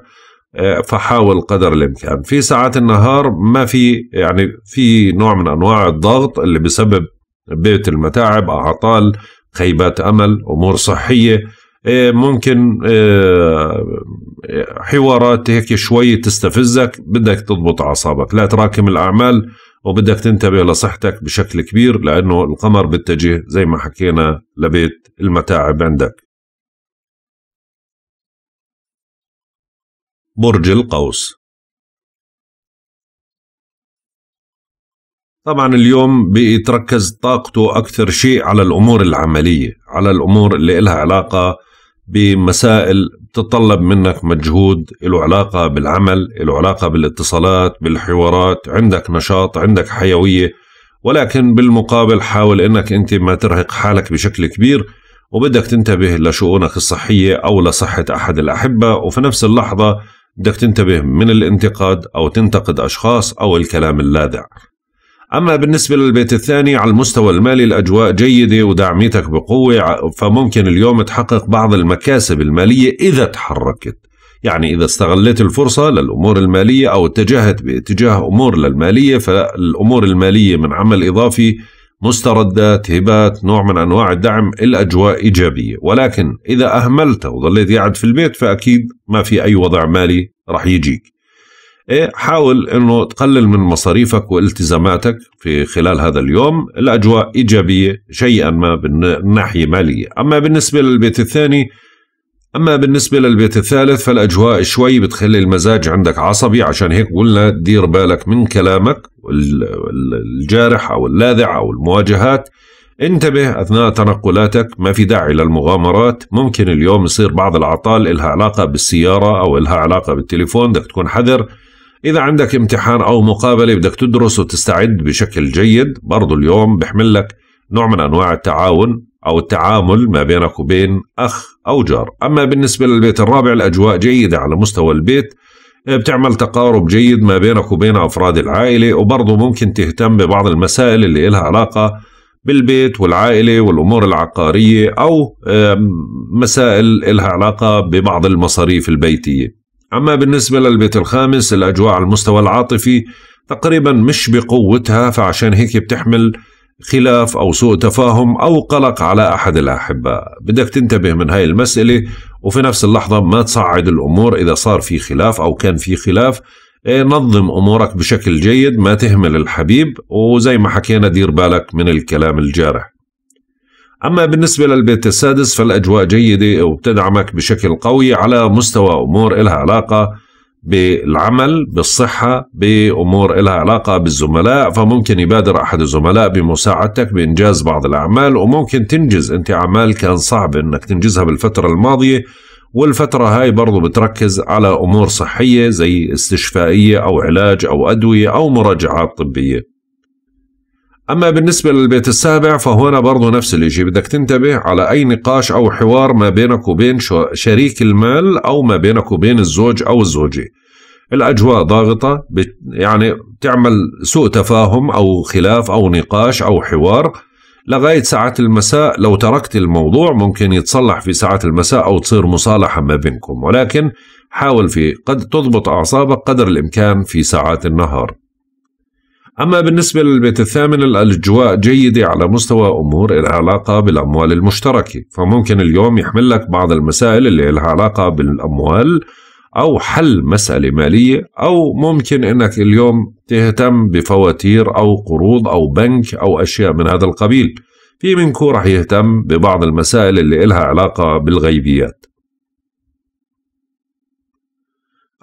[SPEAKER 1] آه، فحاول قدر الإمكان في ساعات النهار ما في يعني في نوع من أنواع الضغط اللي بسبب بيت المتاعب أعطال خيبات امل امور صحيه إيه، ممكن إيه، حوارات هيك شوي تستفزك بدك تضبط اعصابك لا تراكم الاعمال وبدك تنتبه لصحتك بشكل كبير لانه القمر
[SPEAKER 3] بيتجه زي ما حكينا لبيت المتاعب عندك برج القوس طبعا اليوم بيتركز طاقته
[SPEAKER 1] أكثر شيء على الأمور العملية على الأمور اللي إلها علاقة بمسائل بتتطلب منك مجهود له علاقة بالعمل له علاقة بالاتصالات بالحوارات عندك نشاط عندك حيوية ولكن بالمقابل حاول أنك أنت ما ترهق حالك بشكل كبير وبدك تنتبه لشؤونك الصحية أو لصحة أحد الأحبة وفي نفس اللحظة بدك تنتبه من الانتقاد أو تنتقد أشخاص أو الكلام اللاذع أما بالنسبة للبيت الثاني على المستوى المالي الأجواء جيدة ودعميتك بقوة فممكن اليوم تحقق بعض المكاسب المالية إذا تحركت يعني إذا استغلت الفرصة للأمور المالية أو اتجهت باتجاه أمور للمالية فالأمور المالية من عمل إضافي مستردات هبات نوع من أنواع الدعم الأجواء إيجابية ولكن إذا أهملت وظليت قاعد في البيت فأكيد ما في أي وضع مالي رح يجيك إيه، حاول انه تقلل من مصاريفك والتزاماتك في خلال هذا اليوم الاجواء ايجابيه شيئا ما من ناحيه ماليه اما بالنسبه للبيت الثاني اما بالنسبه للبيت الثالث فالاجواء شوي بتخلي المزاج عندك عصبي عشان هيك قلنا دير بالك من كلامك الجارح او اللاذع او المواجهات انتبه اثناء تنقلاتك ما في داعي للمغامرات ممكن اليوم يصير بعض الاعطال لها علاقه بالسياره او لها علاقه بالتليفون بدك تكون حذر إذا عندك امتحان أو مقابلة بدك تدرس وتستعد بشكل جيد برضو اليوم بحمل لك نوع من أنواع التعاون أو التعامل ما بينك وبين أخ أو جار أما بالنسبة للبيت الرابع الأجواء جيدة على مستوى البيت بتعمل تقارب جيد ما بينك وبين أفراد العائلة وبرضه ممكن تهتم ببعض المسائل اللي إلها علاقة بالبيت والعائلة والأمور العقارية أو مسائل إلها علاقة ببعض المصاريف البيتية أما بالنسبة للبيت الخامس الأجواء على المستوى العاطفي تقريبا مش بقوتها فعشان هيك بتحمل خلاف أو سوء تفاهم أو قلق على أحد الأحباء بدك تنتبه من هاي المسألة وفي نفس اللحظة ما تصعد الأمور إذا صار في خلاف أو كان في خلاف إيه، نظم أمورك بشكل جيد ما تهمل الحبيب وزي ما حكينا دير بالك من الكلام الجارح أما بالنسبة للبيت السادس فالأجواء جيدة وبتدعمك بشكل قوي على مستوى أمور إلها علاقة بالعمل بالصحة بأمور إلها علاقة بالزملاء فممكن يبادر أحد الزملاء بمساعدتك بإنجاز بعض الأعمال وممكن تنجز أنت أعمال كان صعب أنك تنجزها بالفترة الماضية والفترة هاي برضو بتركز على أمور صحية زي استشفائية أو علاج أو أدوية أو مراجعات طبية أما بالنسبة للبيت السابع فهنا برضو نفس الإشي بدك تنتبه على أي نقاش أو حوار ما بينك وبين شريك المال أو ما بينك وبين الزوج أو الزوجة الأجواء ضاغطة يعني تعمل سوء تفاهم أو خلاف أو نقاش أو حوار لغاية ساعات المساء لو تركت الموضوع ممكن يتصلح في ساعات المساء أو تصير مصالحة ما بينكم ولكن حاول في قد تضبط أعصابك قدر الإمكان في ساعات النهار أما بالنسبة للبيت الثامن الأجواء جيدة على مستوى أمور إلها علاقة بالأموال المشتركة فممكن اليوم يحمل لك بعض المسائل اللي إلها علاقة بالأموال أو حل مسألة مالية أو ممكن أنك اليوم تهتم بفواتير أو قروض أو بنك أو أشياء من هذا القبيل في منكم رح يهتم ببعض المسائل اللي إلها علاقة بالغيبيات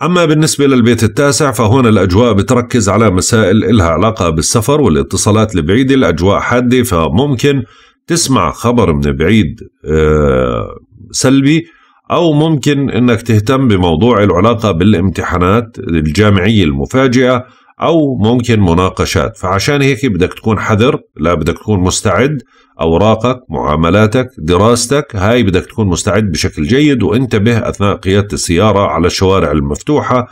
[SPEAKER 1] أما بالنسبة للبيت التاسع فهون الأجواء بتركز على مسائل إلها علاقة بالسفر والاتصالات البعيدة الأجواء حادة فممكن تسمع خبر من بعيد آه، سلبي أو ممكن أنك تهتم بموضوع العلاقة بالامتحانات الجامعية المفاجئة او ممكن مناقشات فعشان هيك بدك تكون حذر لا بدك تكون مستعد اوراقك معاملاتك دراستك هاي بدك تكون مستعد بشكل جيد وانتبه اثناء قياده السياره على الشوارع المفتوحه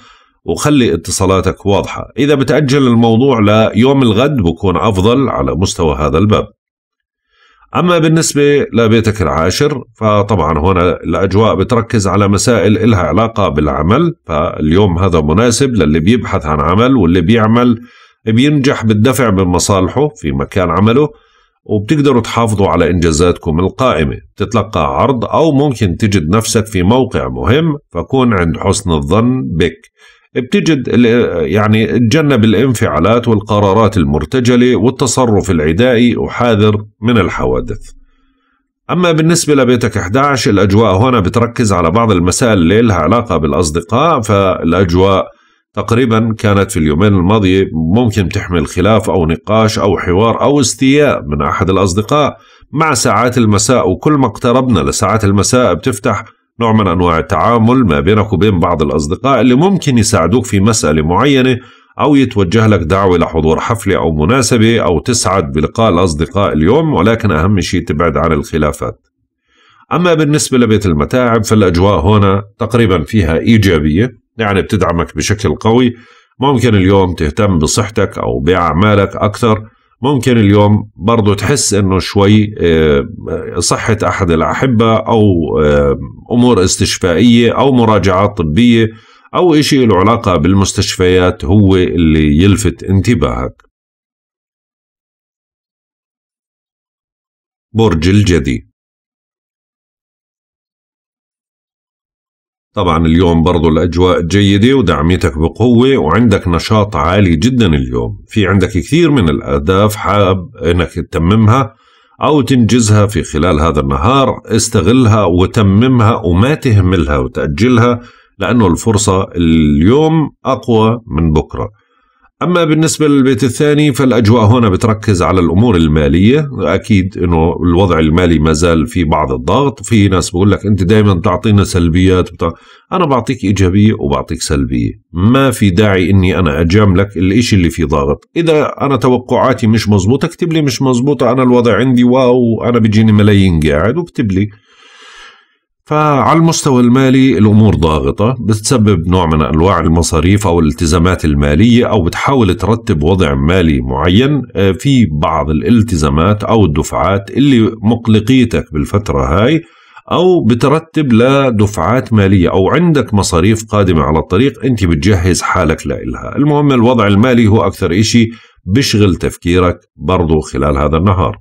[SPEAKER 1] وخلي اتصالاتك واضحه اذا بتاجل الموضوع ليوم الغد بكون افضل على مستوى هذا الباب أما بالنسبة لبيتك العاشر فطبعا هنا الأجواء بتركز على مسائل إلها علاقة بالعمل فاليوم هذا مناسب للي بيبحث عن عمل واللي بيعمل بينجح بالدفع من مصالحه في مكان عمله وبتقدروا تحافظوا على إنجازاتكم القائمة تتلقى عرض أو ممكن تجد نفسك في موقع مهم فكون عند حسن الظن بك بتجد يعني تجنب الانفعالات والقرارات المرتجلة والتصرف العدائي وحاذر من الحوادث أما بالنسبة لبيتك 11 الأجواء هنا بتركز على بعض المسائل اللي لها علاقة بالأصدقاء فالأجواء تقريبا كانت في اليومين الماضية ممكن تحمل خلاف أو نقاش أو حوار أو استياء من أحد الأصدقاء مع ساعات المساء وكل ما اقتربنا لساعات المساء بتفتح نوع من أنواع التعامل ما بينك وبين بعض الأصدقاء اللي ممكن يساعدوك في مسألة معينة أو يتوجه لك دعوة لحضور حفلة أو مناسبة أو تسعد بلقاء الأصدقاء اليوم ولكن أهم شيء تبعد عن الخلافات أما بالنسبة لبيت المتاعب فالأجواء هنا تقريبا فيها إيجابية يعني بتدعمك بشكل قوي ممكن اليوم تهتم بصحتك أو بأعمالك أكثر ممكن اليوم برضه تحس انه شوي آه، صحه احد الاحبه او آه، امور استشفائيه
[SPEAKER 2] او مراجعات طبيه او إشي له علاقه بالمستشفيات هو اللي
[SPEAKER 3] يلفت انتباهك برج الجدي
[SPEAKER 2] طبعا اليوم برضو الأجواء جيدة ودعميتك بقوة وعندك نشاط
[SPEAKER 1] عالي جدا اليوم في عندك كثير من الأهداف حاب أنك تتممها أو تنجزها في خلال هذا النهار استغلها وتممها وما تهملها وتأجلها لأنه الفرصة اليوم أقوى من بكرة أما بالنسبة للبيت الثاني فالأجواء هنا بتركز على الأمور المالية أكيد أنه الوضع المالي ما زال في بعض الضغط في ناس بقول لك أنت دائما تعطينا سلبيات بتاع. أنا بعطيك إيجابية وبعطيك سلبية ما في داعي أني أنا أجاملك الإشي اللي فيه ضغط إذا أنا توقعاتي مش مزبوطة اكتب لي مش مزبوطة أنا الوضع عندي واو أنا بيجيني ملايين قاعد واكتب لي فعلى المستوى المالي الامور ضاغطه بتسبب نوع من انواع المصاريف او الالتزامات الماليه او بتحاول ترتب وضع مالي معين آه، في بعض الالتزامات او الدفعات اللي مقلقيتك بالفتره هاي او بترتب لدفعات ماليه او عندك مصاريف قادمه على الطريق انت بتجهز حالك لإلها المهم الوضع المالي هو اكثر إشي بشغل تفكيرك برضو خلال هذا النهار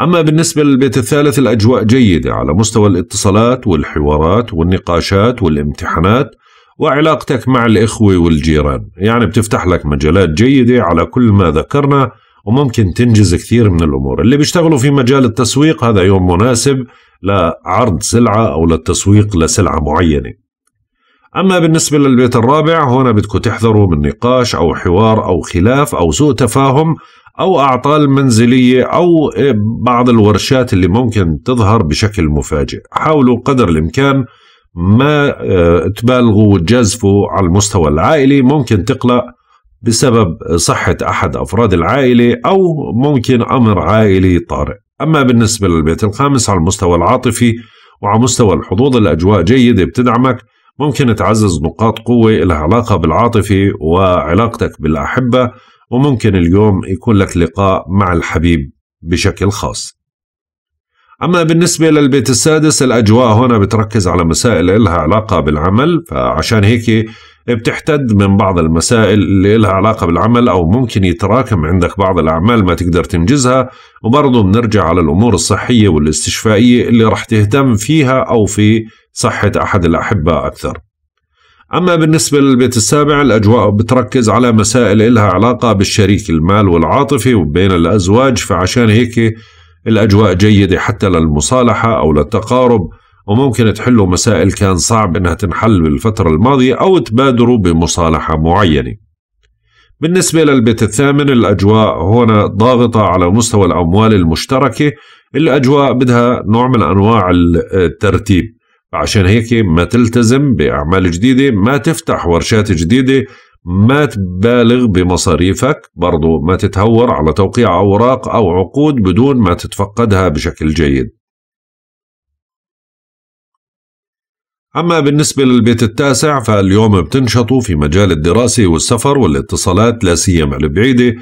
[SPEAKER 1] أما بالنسبة للبيت الثالث الأجواء جيدة على مستوى الاتصالات والحوارات والنقاشات والامتحانات وعلاقتك مع الإخوة والجيران يعني بتفتح لك مجالات جيدة على كل ما ذكرنا وممكن تنجز كثير من الأمور اللي بيشتغلوا في مجال التسويق هذا يوم مناسب لعرض سلعة أو للتسويق لسلعة معينة أما بالنسبة للبيت الرابع هنا بدكم تحذروا من نقاش أو حوار أو خلاف أو سوء تفاهم أو أعطال منزلية أو بعض الورشات اللي ممكن تظهر بشكل مفاجئ حاولوا قدر الإمكان ما آه، تبالغوا وتجازفوا على المستوى العائلي ممكن تقلق بسبب صحة أحد أفراد العائلة أو ممكن أمر عائلي طارئ أما بالنسبة للبيت الخامس على المستوى العاطفي وعلى مستوى الحظوظ الأجواء جيدة بتدعمك ممكن تعزز نقاط قوة لها علاقة بالعاطفة وعلاقتك بالأحبة وممكن اليوم يكون لك لقاء مع الحبيب بشكل خاص أما بالنسبة للبيت السادس الأجواء هنا بتركز على مسائل إلها علاقة بالعمل فعشان هيك بتحتد من بعض المسائل اللي إلها علاقة بالعمل أو ممكن يتراكم عندك بعض الأعمال ما تقدر تنجزها وبرضه بنرجع على الأمور الصحية والاستشفائية اللي رح تهتم فيها أو في صحة أحد الأحبة أكثر أما بالنسبة للبيت السابع الأجواء بتركز على مسائل إلها علاقة بالشريك المال والعاطفي وبين الأزواج فعشان هيك الأجواء جيدة حتى للمصالحة أو للتقارب وممكن تحلوا مسائل كان صعب إنها تنحل بالفترة الماضية أو تبادروا بمصالحة معينة بالنسبة للبيت الثامن الأجواء هنا ضاغطة على مستوى الأموال المشتركة الأجواء بدها نوع من أنواع الترتيب عشان هيك ما تلتزم بأعمال جديدة ما تفتح ورشات جديدة ما تبالغ
[SPEAKER 2] بمصاريفك برضو ما تتهور على توقيع أوراق أو عقود بدون ما تتفقدها بشكل جيد أما بالنسبة للبيت التاسع فاليوم بتنشطوا في مجال الدراسة والسفر والاتصالات
[SPEAKER 1] لا سيما البعيدة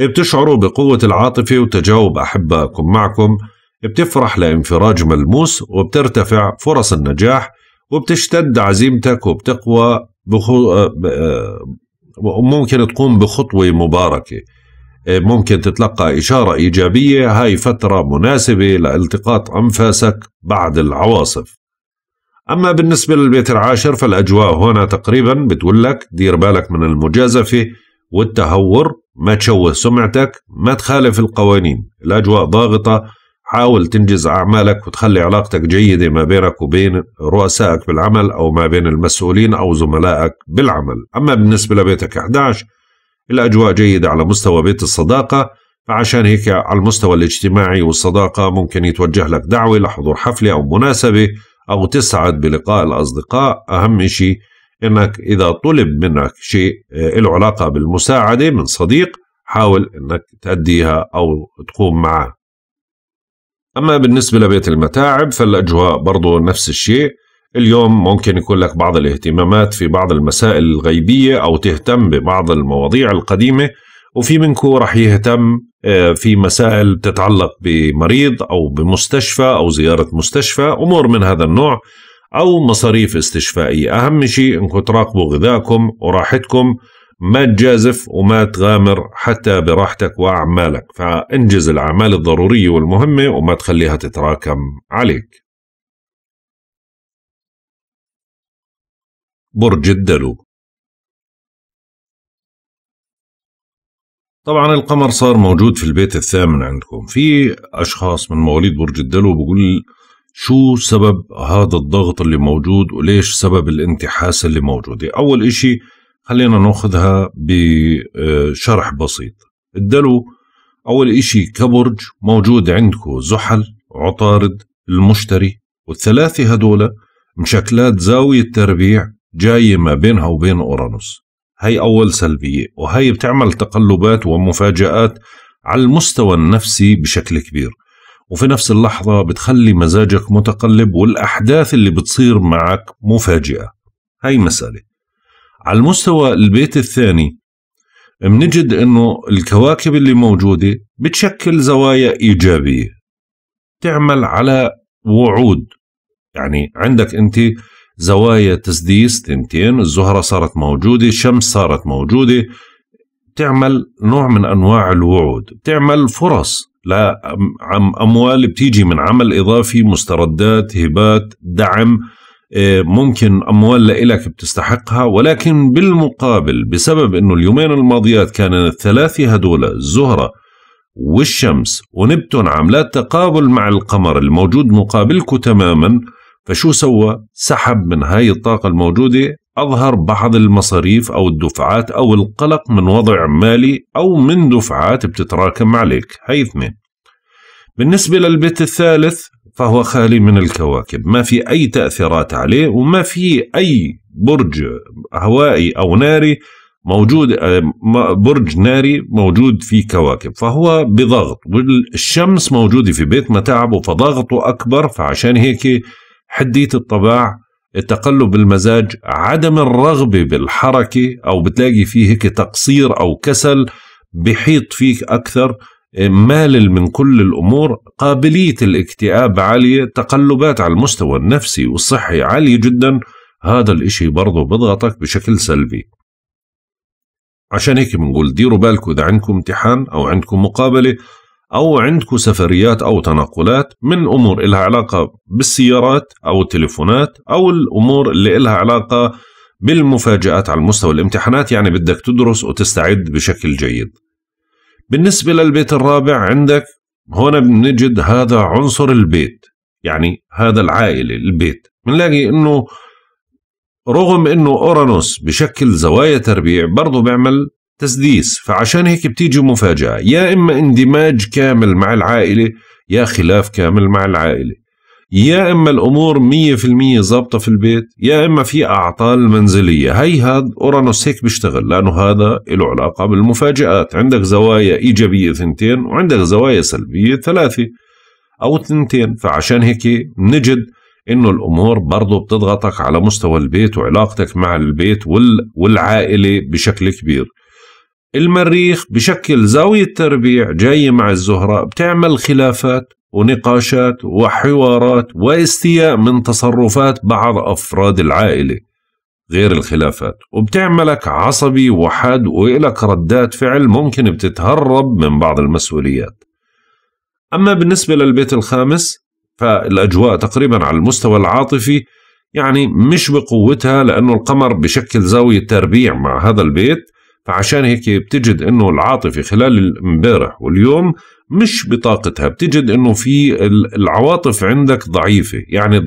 [SPEAKER 1] بتشعروا بقوة العاطفة وتجاوب أحبائكم معكم بتفرح لانفراج ملموس وبترتفع فرص النجاح وبتشتد عزيمتك وبتقوى بخو... آه، آه، ممكن تقوم بخطوة مباركة آه، ممكن تتلقى إشارة إيجابية هاي فترة مناسبة لالتقاط أنفاسك بعد العواصف أما بالنسبة للبيت العاشر فالأجواء هنا تقريبا بتقول لك دير بالك من المجازفة والتهور ما تشوه سمعتك ما تخالف القوانين الأجواء ضاغطة حاول تنجز أعمالك وتخلي علاقتك جيدة ما بينك وبين رؤسائك بالعمل أو ما بين المسؤولين أو زملائك بالعمل أما بالنسبة لبيتك 11 الأجواء جيدة على مستوى بيت الصداقة فعشان هيك على المستوى الاجتماعي والصداقة ممكن يتوجه لك دعوة لحضور حفلة أو مناسبة أو تسعد بلقاء الأصدقاء أهم شيء إنك إذا طلب منك شيء آه، له علاقة بالمساعدة من صديق حاول إنك تأديها أو تقوم معه أما بالنسبة لبيت المتاعب فالأجواء برضو نفس الشيء اليوم ممكن يكون لك بعض الاهتمامات في بعض المسائل الغيبية أو تهتم ببعض المواضيع القديمة وفي منكم رح يهتم آه، في مسائل تتعلق بمريض أو بمستشفى أو زيارة مستشفى أمور من هذا النوع أو مصاريف استشفائية أهم شيء أنكم تراقبوا غذائكم وراحتكم ما تجازف وما تغامر حتى براحتك وأعمالك فانجز الأعمال الضرورية والمهمة
[SPEAKER 3] وما تخليها تتراكم عليك برج الدلو طبعا القمر صار موجود في البيت الثامن عندكم في أشخاص
[SPEAKER 1] من مواليد برج الدلو بقول شو سبب هذا الضغط اللي موجود وليش سبب الانتحاس اللي موجودة أول إشي خلينا ناخذها بشرح بسيط الدلو أول إشي كبرج موجود عندكم زحل عطارد المشتري والثلاثة هدول مشكلات زاوية تربيع جاية ما بينها وبين أورانوس هي أول سلبية وهي بتعمل تقلبات ومفاجآت على المستوى النفسي بشكل كبير وفي نفس اللحظة بتخلي مزاجك متقلب والأحداث اللي بتصير معك مفاجئة هاي مسألة على المستوى البيت الثاني بنجد انه الكواكب اللي موجوده بتشكل زوايا ايجابيه تعمل على وعود يعني عندك انت زوايا تسديس تنتين الزهره صارت موجوده الشمس صارت موجوده تعمل نوع من انواع الوعود بتعمل فرص اموال بتيجي من عمل اضافي مستردات هبات دعم آه، ممكن أموال لإلك بتستحقها ولكن بالمقابل بسبب أنه اليومين الماضيات كان الثلاثة هدول الزهرة والشمس ونبتون عاملات تقابل مع القمر الموجود مقابلكم تماما فشو سوى؟ سحب من هاي الطاقة الموجودة أظهر بعض المصاريف أو الدفعات أو القلق من وضع مالي أو من دفعات بتتراكم عليك هاي اثنين بالنسبة للبيت الثالث فهو خالي من الكواكب ما في أي تأثيرات عليه وما في أي برج هوائي أو ناري موجود آه، برج ناري موجود فيه كواكب فهو بضغط والشمس موجودة في بيت متاعبه فضغطه أكبر فعشان هيك حدية الطباع التقلب المزاج عدم الرغبة بالحركة أو بتلاقي فيه هيك تقصير أو كسل بحيط فيك أكثر مالل من كل الأمور قابلية الاكتئاب عالية تقلبات على المستوى النفسي والصحي عالية جدا هذا الإشي برضه بضغطك بشكل سلبي عشان هيك بنقول ديروا بالكم إذا عندكم امتحان أو عندكم مقابلة أو عندكم سفريات أو تنقلات من أمور إلها علاقة بالسيارات أو التليفونات أو الأمور اللي إلها علاقة بالمفاجآت على مستوى الامتحانات يعني بدك تدرس وتستعد بشكل جيد بالنسبة للبيت الرابع عندك هنا بنجد هذا عنصر البيت يعني هذا العائلة البيت بنلاقي انه رغم انه اورانوس بشكل زوايا تربيع برضه بيعمل تسديس فعشان هيك بتيجي مفاجأة يا اما اندماج كامل مع العائلة يا خلاف كامل مع العائلة يا اما الامور 100% ظابطه في البيت يا اما في اعطال منزليه هي هذا اورانوس هيك بيشتغل لانه هذا له علاقه بالمفاجات عندك زوايا ايجابيه ثنتين وعندك زوايا سلبيه ثلاثه او ثنتين فعشان هيك نجد انه الامور برضه بتضغطك على مستوى البيت وعلاقتك مع البيت والعائله بشكل كبير المريخ بشكل زاوية تربيع جاية مع الزهرة بتعمل خلافات ونقاشات وحوارات واستياء من تصرفات بعض أفراد العائلة غير الخلافات وبتعملك عصبي وحاد وإلك ردات فعل ممكن بتتهرب من بعض المسؤوليات أما بالنسبة للبيت الخامس فالأجواء تقريبا على المستوى العاطفي يعني مش بقوتها لأنه القمر بشكل زاوية تربيع مع هذا البيت فعشان هيك بتجد أنه العاطفة خلال امبارح واليوم مش بطاقتها بتجد انه في العواطف عندك ضعيفه يعني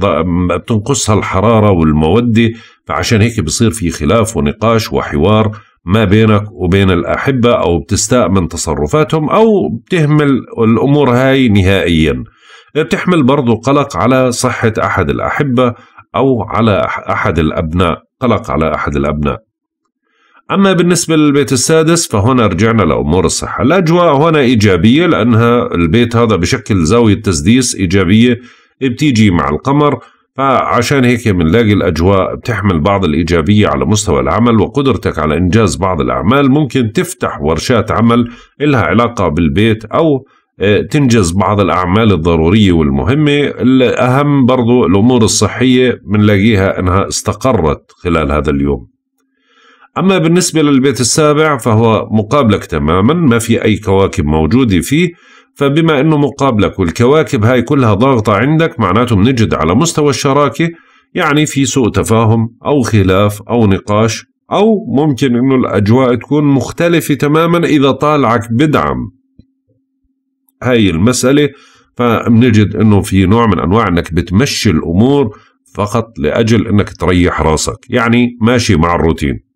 [SPEAKER 1] بتنقصها الحراره والموده فعشان هيك بصير في خلاف ونقاش وحوار ما بينك وبين الأحبة أو بتستاء من تصرفاتهم أو بتهمل الأمور هاي نهائيا بتحمل برضو قلق على صحة أحد الأحبة أو على أحد الأبناء قلق على أحد الأبناء أما بالنسبة للبيت السادس فهنا رجعنا لأمور الصحة الأجواء هنا إيجابية لأنها البيت هذا بشكل زاوية تسديس إيجابية بتيجي مع القمر فعشان هيك بنلاقي الأجواء بتحمل بعض الإيجابية على مستوى العمل وقدرتك على إنجاز بعض الأعمال ممكن تفتح ورشات عمل إلها علاقة بالبيت أو آه، تنجز بعض الأعمال الضرورية والمهمة الأهم برضو الأمور الصحية بنلاقيها أنها استقرت خلال هذا اليوم أما بالنسبة للبيت السابع فهو مقابلك تماما ما في أي كواكب موجودة فيه فبما أنه مقابلك والكواكب هاي كلها ضاغطة عندك معناته بنجد على مستوى الشراكة يعني في سوء تفاهم أو خلاف أو نقاش أو ممكن أنه الأجواء تكون مختلفة تماما إذا طالعك بدعم هاي المسألة فبنجد أنه في نوع من أنواع أنك بتمشي الأمور فقط لأجل أنك تريح راسك يعني ماشي مع الروتين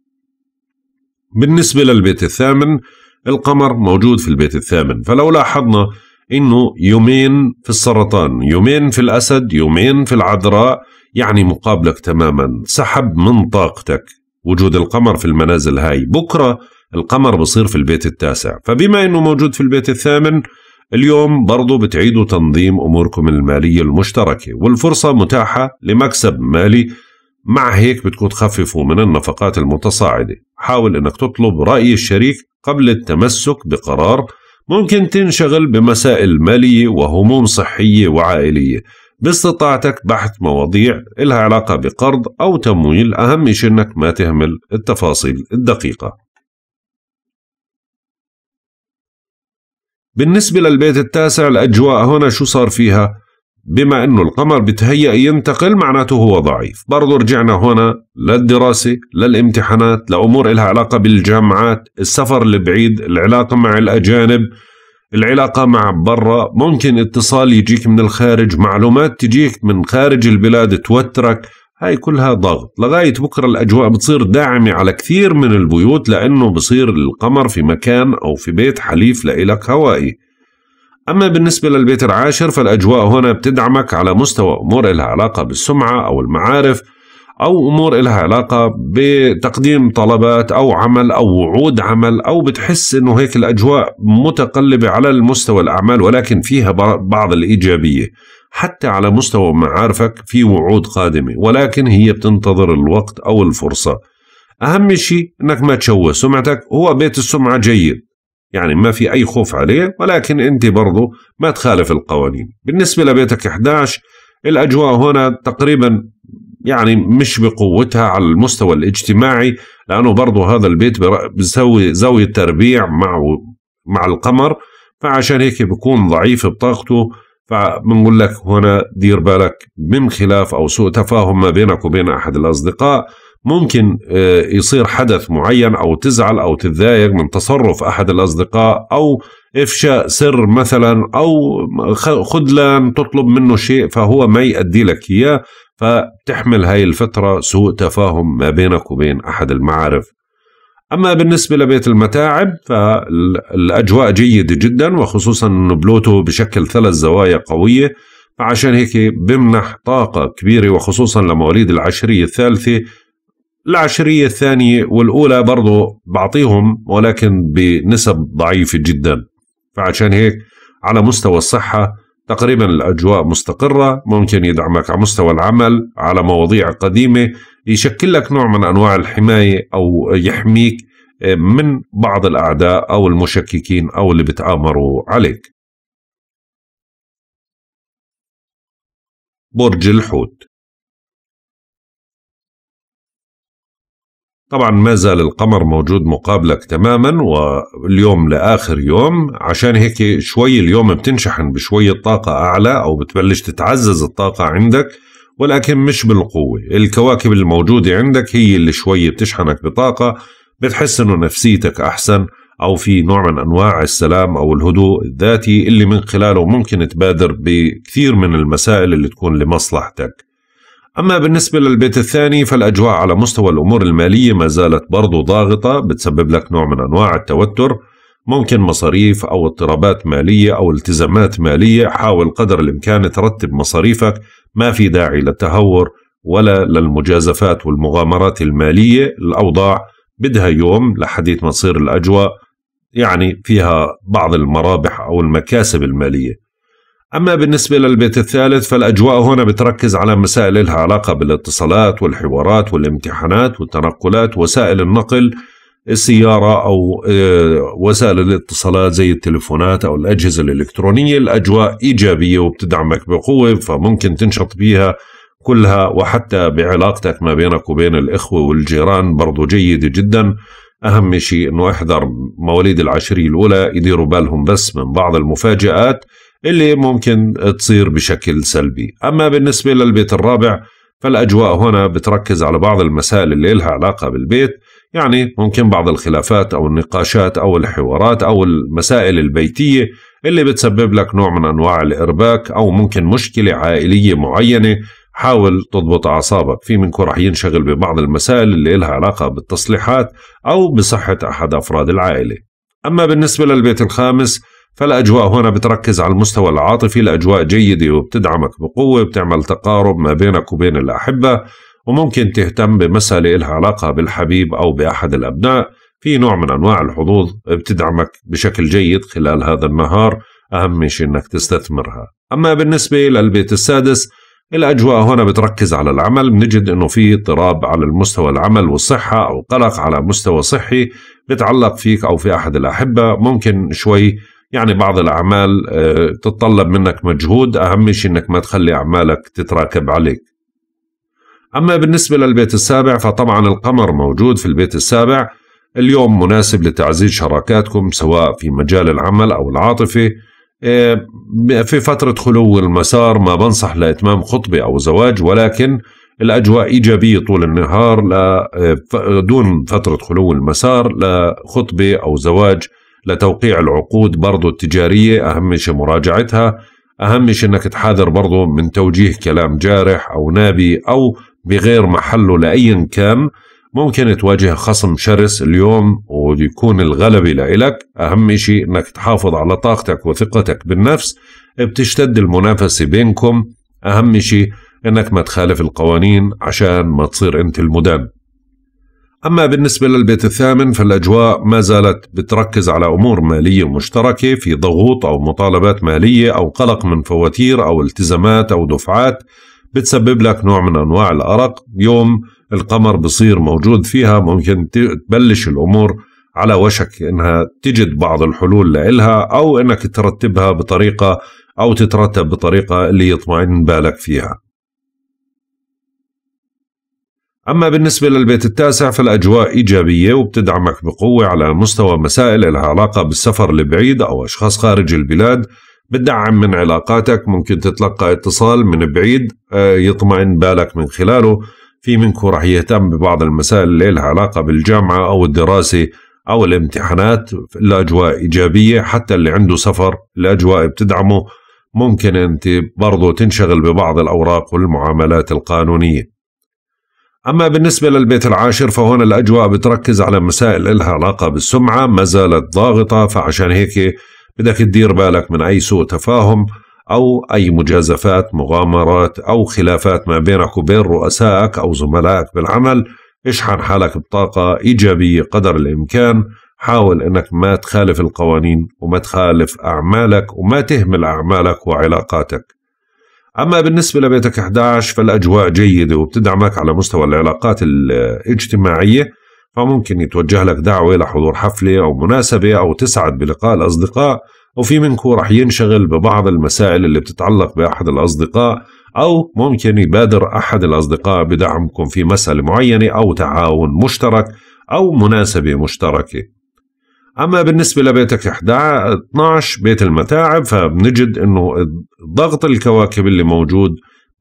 [SPEAKER 1] بالنسبة للبيت الثامن القمر موجود في البيت الثامن فلو لاحظنا انه يومين في السرطان يومين في الاسد يومين في العذراء يعني مقابلك تماما سحب من طاقتك وجود القمر في المنازل هاي بكرة القمر بصير في البيت التاسع فبما انه موجود في البيت الثامن اليوم برضو بتعيدوا تنظيم اموركم المالية المشتركة والفرصة متاحة لمكسب مالي مع هيك بتكون تخففوا من النفقات المتصاعدة حاول أنك تطلب رأي الشريك قبل التمسك بقرار ممكن تنشغل بمسائل مالية وهموم صحية وعائلية باستطاعتك بحث مواضيع إلها علاقة بقرض أو
[SPEAKER 2] تمويل أهم شيء أنك ما تهمل التفاصيل الدقيقة بالنسبة للبيت التاسع الأجواء هنا شو صار
[SPEAKER 1] فيها؟ بما انه القمر بتهيأ ينتقل معناته هو ضعيف برضو رجعنا هنا للدراسة للامتحانات لأمور إلها علاقة بالجامعات السفر البعيد العلاقة مع الأجانب العلاقة مع برا ممكن اتصال يجيك من الخارج معلومات تجيك من خارج البلاد توترك هاي كلها ضغط لغاية بكرة الأجواء بتصير داعمة على كثير من البيوت لأنه بصير القمر في مكان أو في بيت حليف لإلك هوائي أما بالنسبة للبيت العاشر فالأجواء هنا بتدعمك على مستوى أمور إلها علاقة بالسمعة أو المعارف أو أمور إلها علاقة بتقديم طلبات أو عمل أو وعود عمل أو بتحس إنه هيك الأجواء متقلبة على المستوى الأعمال ولكن فيها بعض الإيجابية حتى على مستوى معارفك في وعود قادمة ولكن هي بتنتظر الوقت أو الفرصة أهم شيء أنك ما تشوه سمعتك هو بيت السمعة جيد يعني ما في أي خوف عليه ولكن أنت برضو ما تخالف القوانين بالنسبة لبيتك 11 الأجواء هنا تقريبا يعني مش بقوتها على المستوى الاجتماعي لأنه برضو هذا البيت بيسوي زاوية تربيع مع مع القمر فعشان هيك بيكون ضعيف بطاقته فبنقول لك هنا دير بالك من خلاف أو سوء تفاهم ما بينك وبين أحد الأصدقاء ممكن آه، يصير حدث معين او تزعل او تتضايق من تصرف احد الاصدقاء او افشاء سر مثلا او خذلان تطلب منه شيء فهو ما يأدي لك اياه فتحمل هاي الفتره سوء تفاهم ما بينك وبين احد المعارف اما بالنسبه لبيت المتاعب فالاجواء جيده جدا وخصوصا انه بلوتو بشكل ثلاث زوايا قويه فعشان هيك بمنح طاقة كبيرة وخصوصا لمواليد العشرية الثالثة العشرية الثانية والأولى برضو بعطيهم ولكن بنسب ضعيفة جدا فعشان هيك على مستوى الصحة تقريبا الأجواء مستقرة ممكن يدعمك على مستوى العمل على مواضيع قديمة يشكل لك نوع من أنواع الحماية أو يحميك آه، من بعض الأعداء
[SPEAKER 3] أو المشككين أو اللي بتآمروا عليك برج الحوت طبعا ما زال القمر موجود مقابلك تماما
[SPEAKER 1] واليوم لاخر يوم عشان هيك شوي اليوم بتنشحن بشويه طاقه اعلى او بتبلش تتعزز الطاقه عندك ولكن مش بالقوه الكواكب الموجوده عندك هي اللي شوي بتشحنك بطاقه بتحس انه نفسيتك احسن او في نوع من انواع السلام او الهدوء الذاتي اللي من خلاله ممكن تبادر بكثير من المسائل اللي تكون لمصلحتك أما بالنسبة للبيت الثاني فالأجواء على مستوى الأمور المالية ما زالت برضو ضاغطة بتسبب لك نوع من أنواع التوتر ممكن مصاريف أو اضطرابات مالية أو التزامات مالية حاول قدر الإمكان ترتب مصاريفك ما في داعي للتهور ولا للمجازفات والمغامرات المالية الأوضاع بدها يوم لحديث ما تصير الأجواء يعني فيها بعض المرابح أو المكاسب المالية أما بالنسبة للبيت الثالث فالأجواء هنا بتركز على مسائل لها علاقة بالاتصالات والحوارات والامتحانات والتنقلات وسائل النقل السيارة أو آه، وسائل الاتصالات زي التليفونات أو الأجهزة الإلكترونية الأجواء إيجابية وبتدعمك بقوة فممكن تنشط بيها كلها وحتى بعلاقتك ما بينك وبين الإخوة والجيران برضو جيدة جدا أهم شيء أنه احذر مواليد العشرية الأولى يديروا بالهم بس من بعض المفاجآت اللي ممكن تصير بشكل سلبي أما بالنسبة للبيت الرابع فالأجواء هنا بتركز على بعض المسائل اللي لها علاقة بالبيت يعني ممكن بعض الخلافات أو النقاشات أو الحوارات أو المسائل البيتية اللي بتسبب لك نوع من أنواع الإرباك أو ممكن مشكلة عائلية معينة حاول تضبط أعصابك في منكم رح ينشغل ببعض المسائل اللي لها علاقة بالتصليحات أو بصحة أحد أفراد العائلة أما بالنسبة للبيت الخامس فالأجواء هنا بتركز على المستوى العاطفي الأجواء جيدة وبتدعمك بقوة بتعمل تقارب ما بينك وبين الأحبة وممكن تهتم بمسألة إلها علاقة بالحبيب أو بأحد الأبناء في نوع من أنواع الحظوظ بتدعمك بشكل جيد خلال هذا النهار أهم شيء أنك تستثمرها أما بالنسبة للبيت السادس الأجواء هنا بتركز على العمل بنجد أنه في اضطراب على المستوى العمل والصحة أو قلق على مستوى صحي بتعلق فيك أو في أحد الأحبة ممكن شوي يعني بعض الأعمال آه، تتطلب منك مجهود أهم شيء أنك ما تخلي أعمالك تتراكب عليك أما بالنسبة للبيت السابع فطبعا القمر موجود في البيت السابع اليوم مناسب لتعزيز شراكاتكم سواء في مجال العمل أو العاطفة آه، في فترة خلو المسار ما بنصح لإتمام خطبة أو زواج ولكن الأجواء إيجابية طول النهار آه، دون فترة خلو المسار لخطبة أو زواج لتوقيع العقود برضو التجارية أهم شيء مراجعتها أهم شيء أنك تحاذر برضو من توجيه كلام جارح أو نابي أو بغير محله لأي كان ممكن تواجه خصم شرس اليوم ويكون الغلبة لإلك أهم شيء أنك تحافظ على طاقتك وثقتك بالنفس بتشتد المنافسة بينكم أهم شيء أنك ما تخالف القوانين عشان ما تصير أنت المدان أما بالنسبة للبيت الثامن فالأجواء ما زالت بتركز على أمور مالية مشتركة في ضغوط أو مطالبات مالية أو قلق من فواتير أو التزامات أو دفعات بتسبب لك نوع من أنواع الأرق يوم القمر بصير موجود فيها ممكن تبلش الأمور على وشك إنها تجد بعض الحلول لإلها أو إنك ترتبها بطريقة أو تترتب بطريقة اللي يطمئن بالك فيها أما بالنسبة للبيت التاسع فالأجواء إيجابية وبتدعمك بقوة على مستوى مسائل لها علاقة بالسفر البعيد أو أشخاص خارج البلاد بتدعم من علاقاتك ممكن تتلقى اتصال من بعيد آه، يطمئن بالك من خلاله في منكم رح يهتم ببعض المسائل اللي لها علاقة بالجامعة أو الدراسة أو الامتحانات الأجواء إيجابية حتى اللي عنده سفر الأجواء بتدعمه ممكن أنت برضو تنشغل ببعض الأوراق والمعاملات القانونية أما بالنسبة للبيت العاشر فهون الأجواء بتركز على مسائل إلها علاقة بالسمعة ما زالت ضاغطة فعشان هيك بدك تدير بالك من أي سوء تفاهم أو أي مجازفات مغامرات أو خلافات ما بينك وبين رؤسائك أو زملائك بالعمل اشحن حالك بطاقة إيجابية قدر الإمكان حاول أنك ما تخالف القوانين وما تخالف أعمالك وما تهمل أعمالك وعلاقاتك أما بالنسبة لبيتك 11 فالأجواء جيدة وبتدعمك على مستوى العلاقات الاجتماعية فممكن يتوجه لك دعوة لحضور حفلة أو مناسبة أو تسعد بلقاء الأصدقاء وفي منكم رح ينشغل ببعض المسائل اللي بتتعلق بأحد الأصدقاء أو ممكن يبادر أحد الأصدقاء بدعمكم في مسألة معينة أو تعاون مشترك أو مناسبة مشتركة أما بالنسبة لبيتك 11 12 بيت المتاعب فبنجد أنه ضغط الكواكب اللي موجود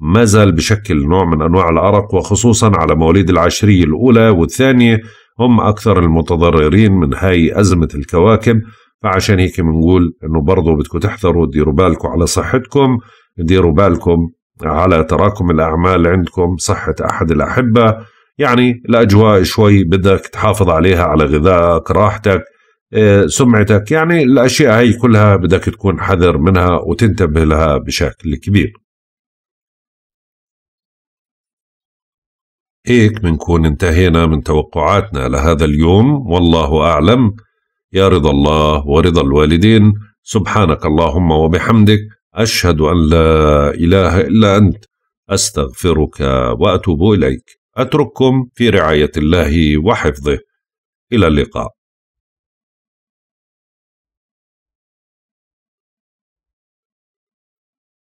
[SPEAKER 1] ما زال بشكل نوع من أنواع الأرق وخصوصا على مواليد العشرية الأولى والثانية هم أكثر المتضررين من هاي أزمة الكواكب فعشان هيك بنقول انه برضه بدكم تحذروا تديروا بالكم على صحتكم تديروا بالكم على تراكم الاعمال عندكم صحه احد الاحبه يعني الاجواء شوي بدك تحافظ عليها على غذائك راحتك آه،
[SPEAKER 2] سمعتك يعني الأشياء هي كلها بدك تكون حذر منها وتنتبه لها بشكل كبير هيك بنكون انتهينا من توقعاتنا لهذا اليوم والله أعلم يا رضا
[SPEAKER 1] الله ورضا الوالدين سبحانك اللهم وبحمدك أشهد أن لا
[SPEAKER 2] إله إلا أنت أستغفرك وأتوب إليك أترككم
[SPEAKER 3] في رعاية الله وحفظه إلى اللقاء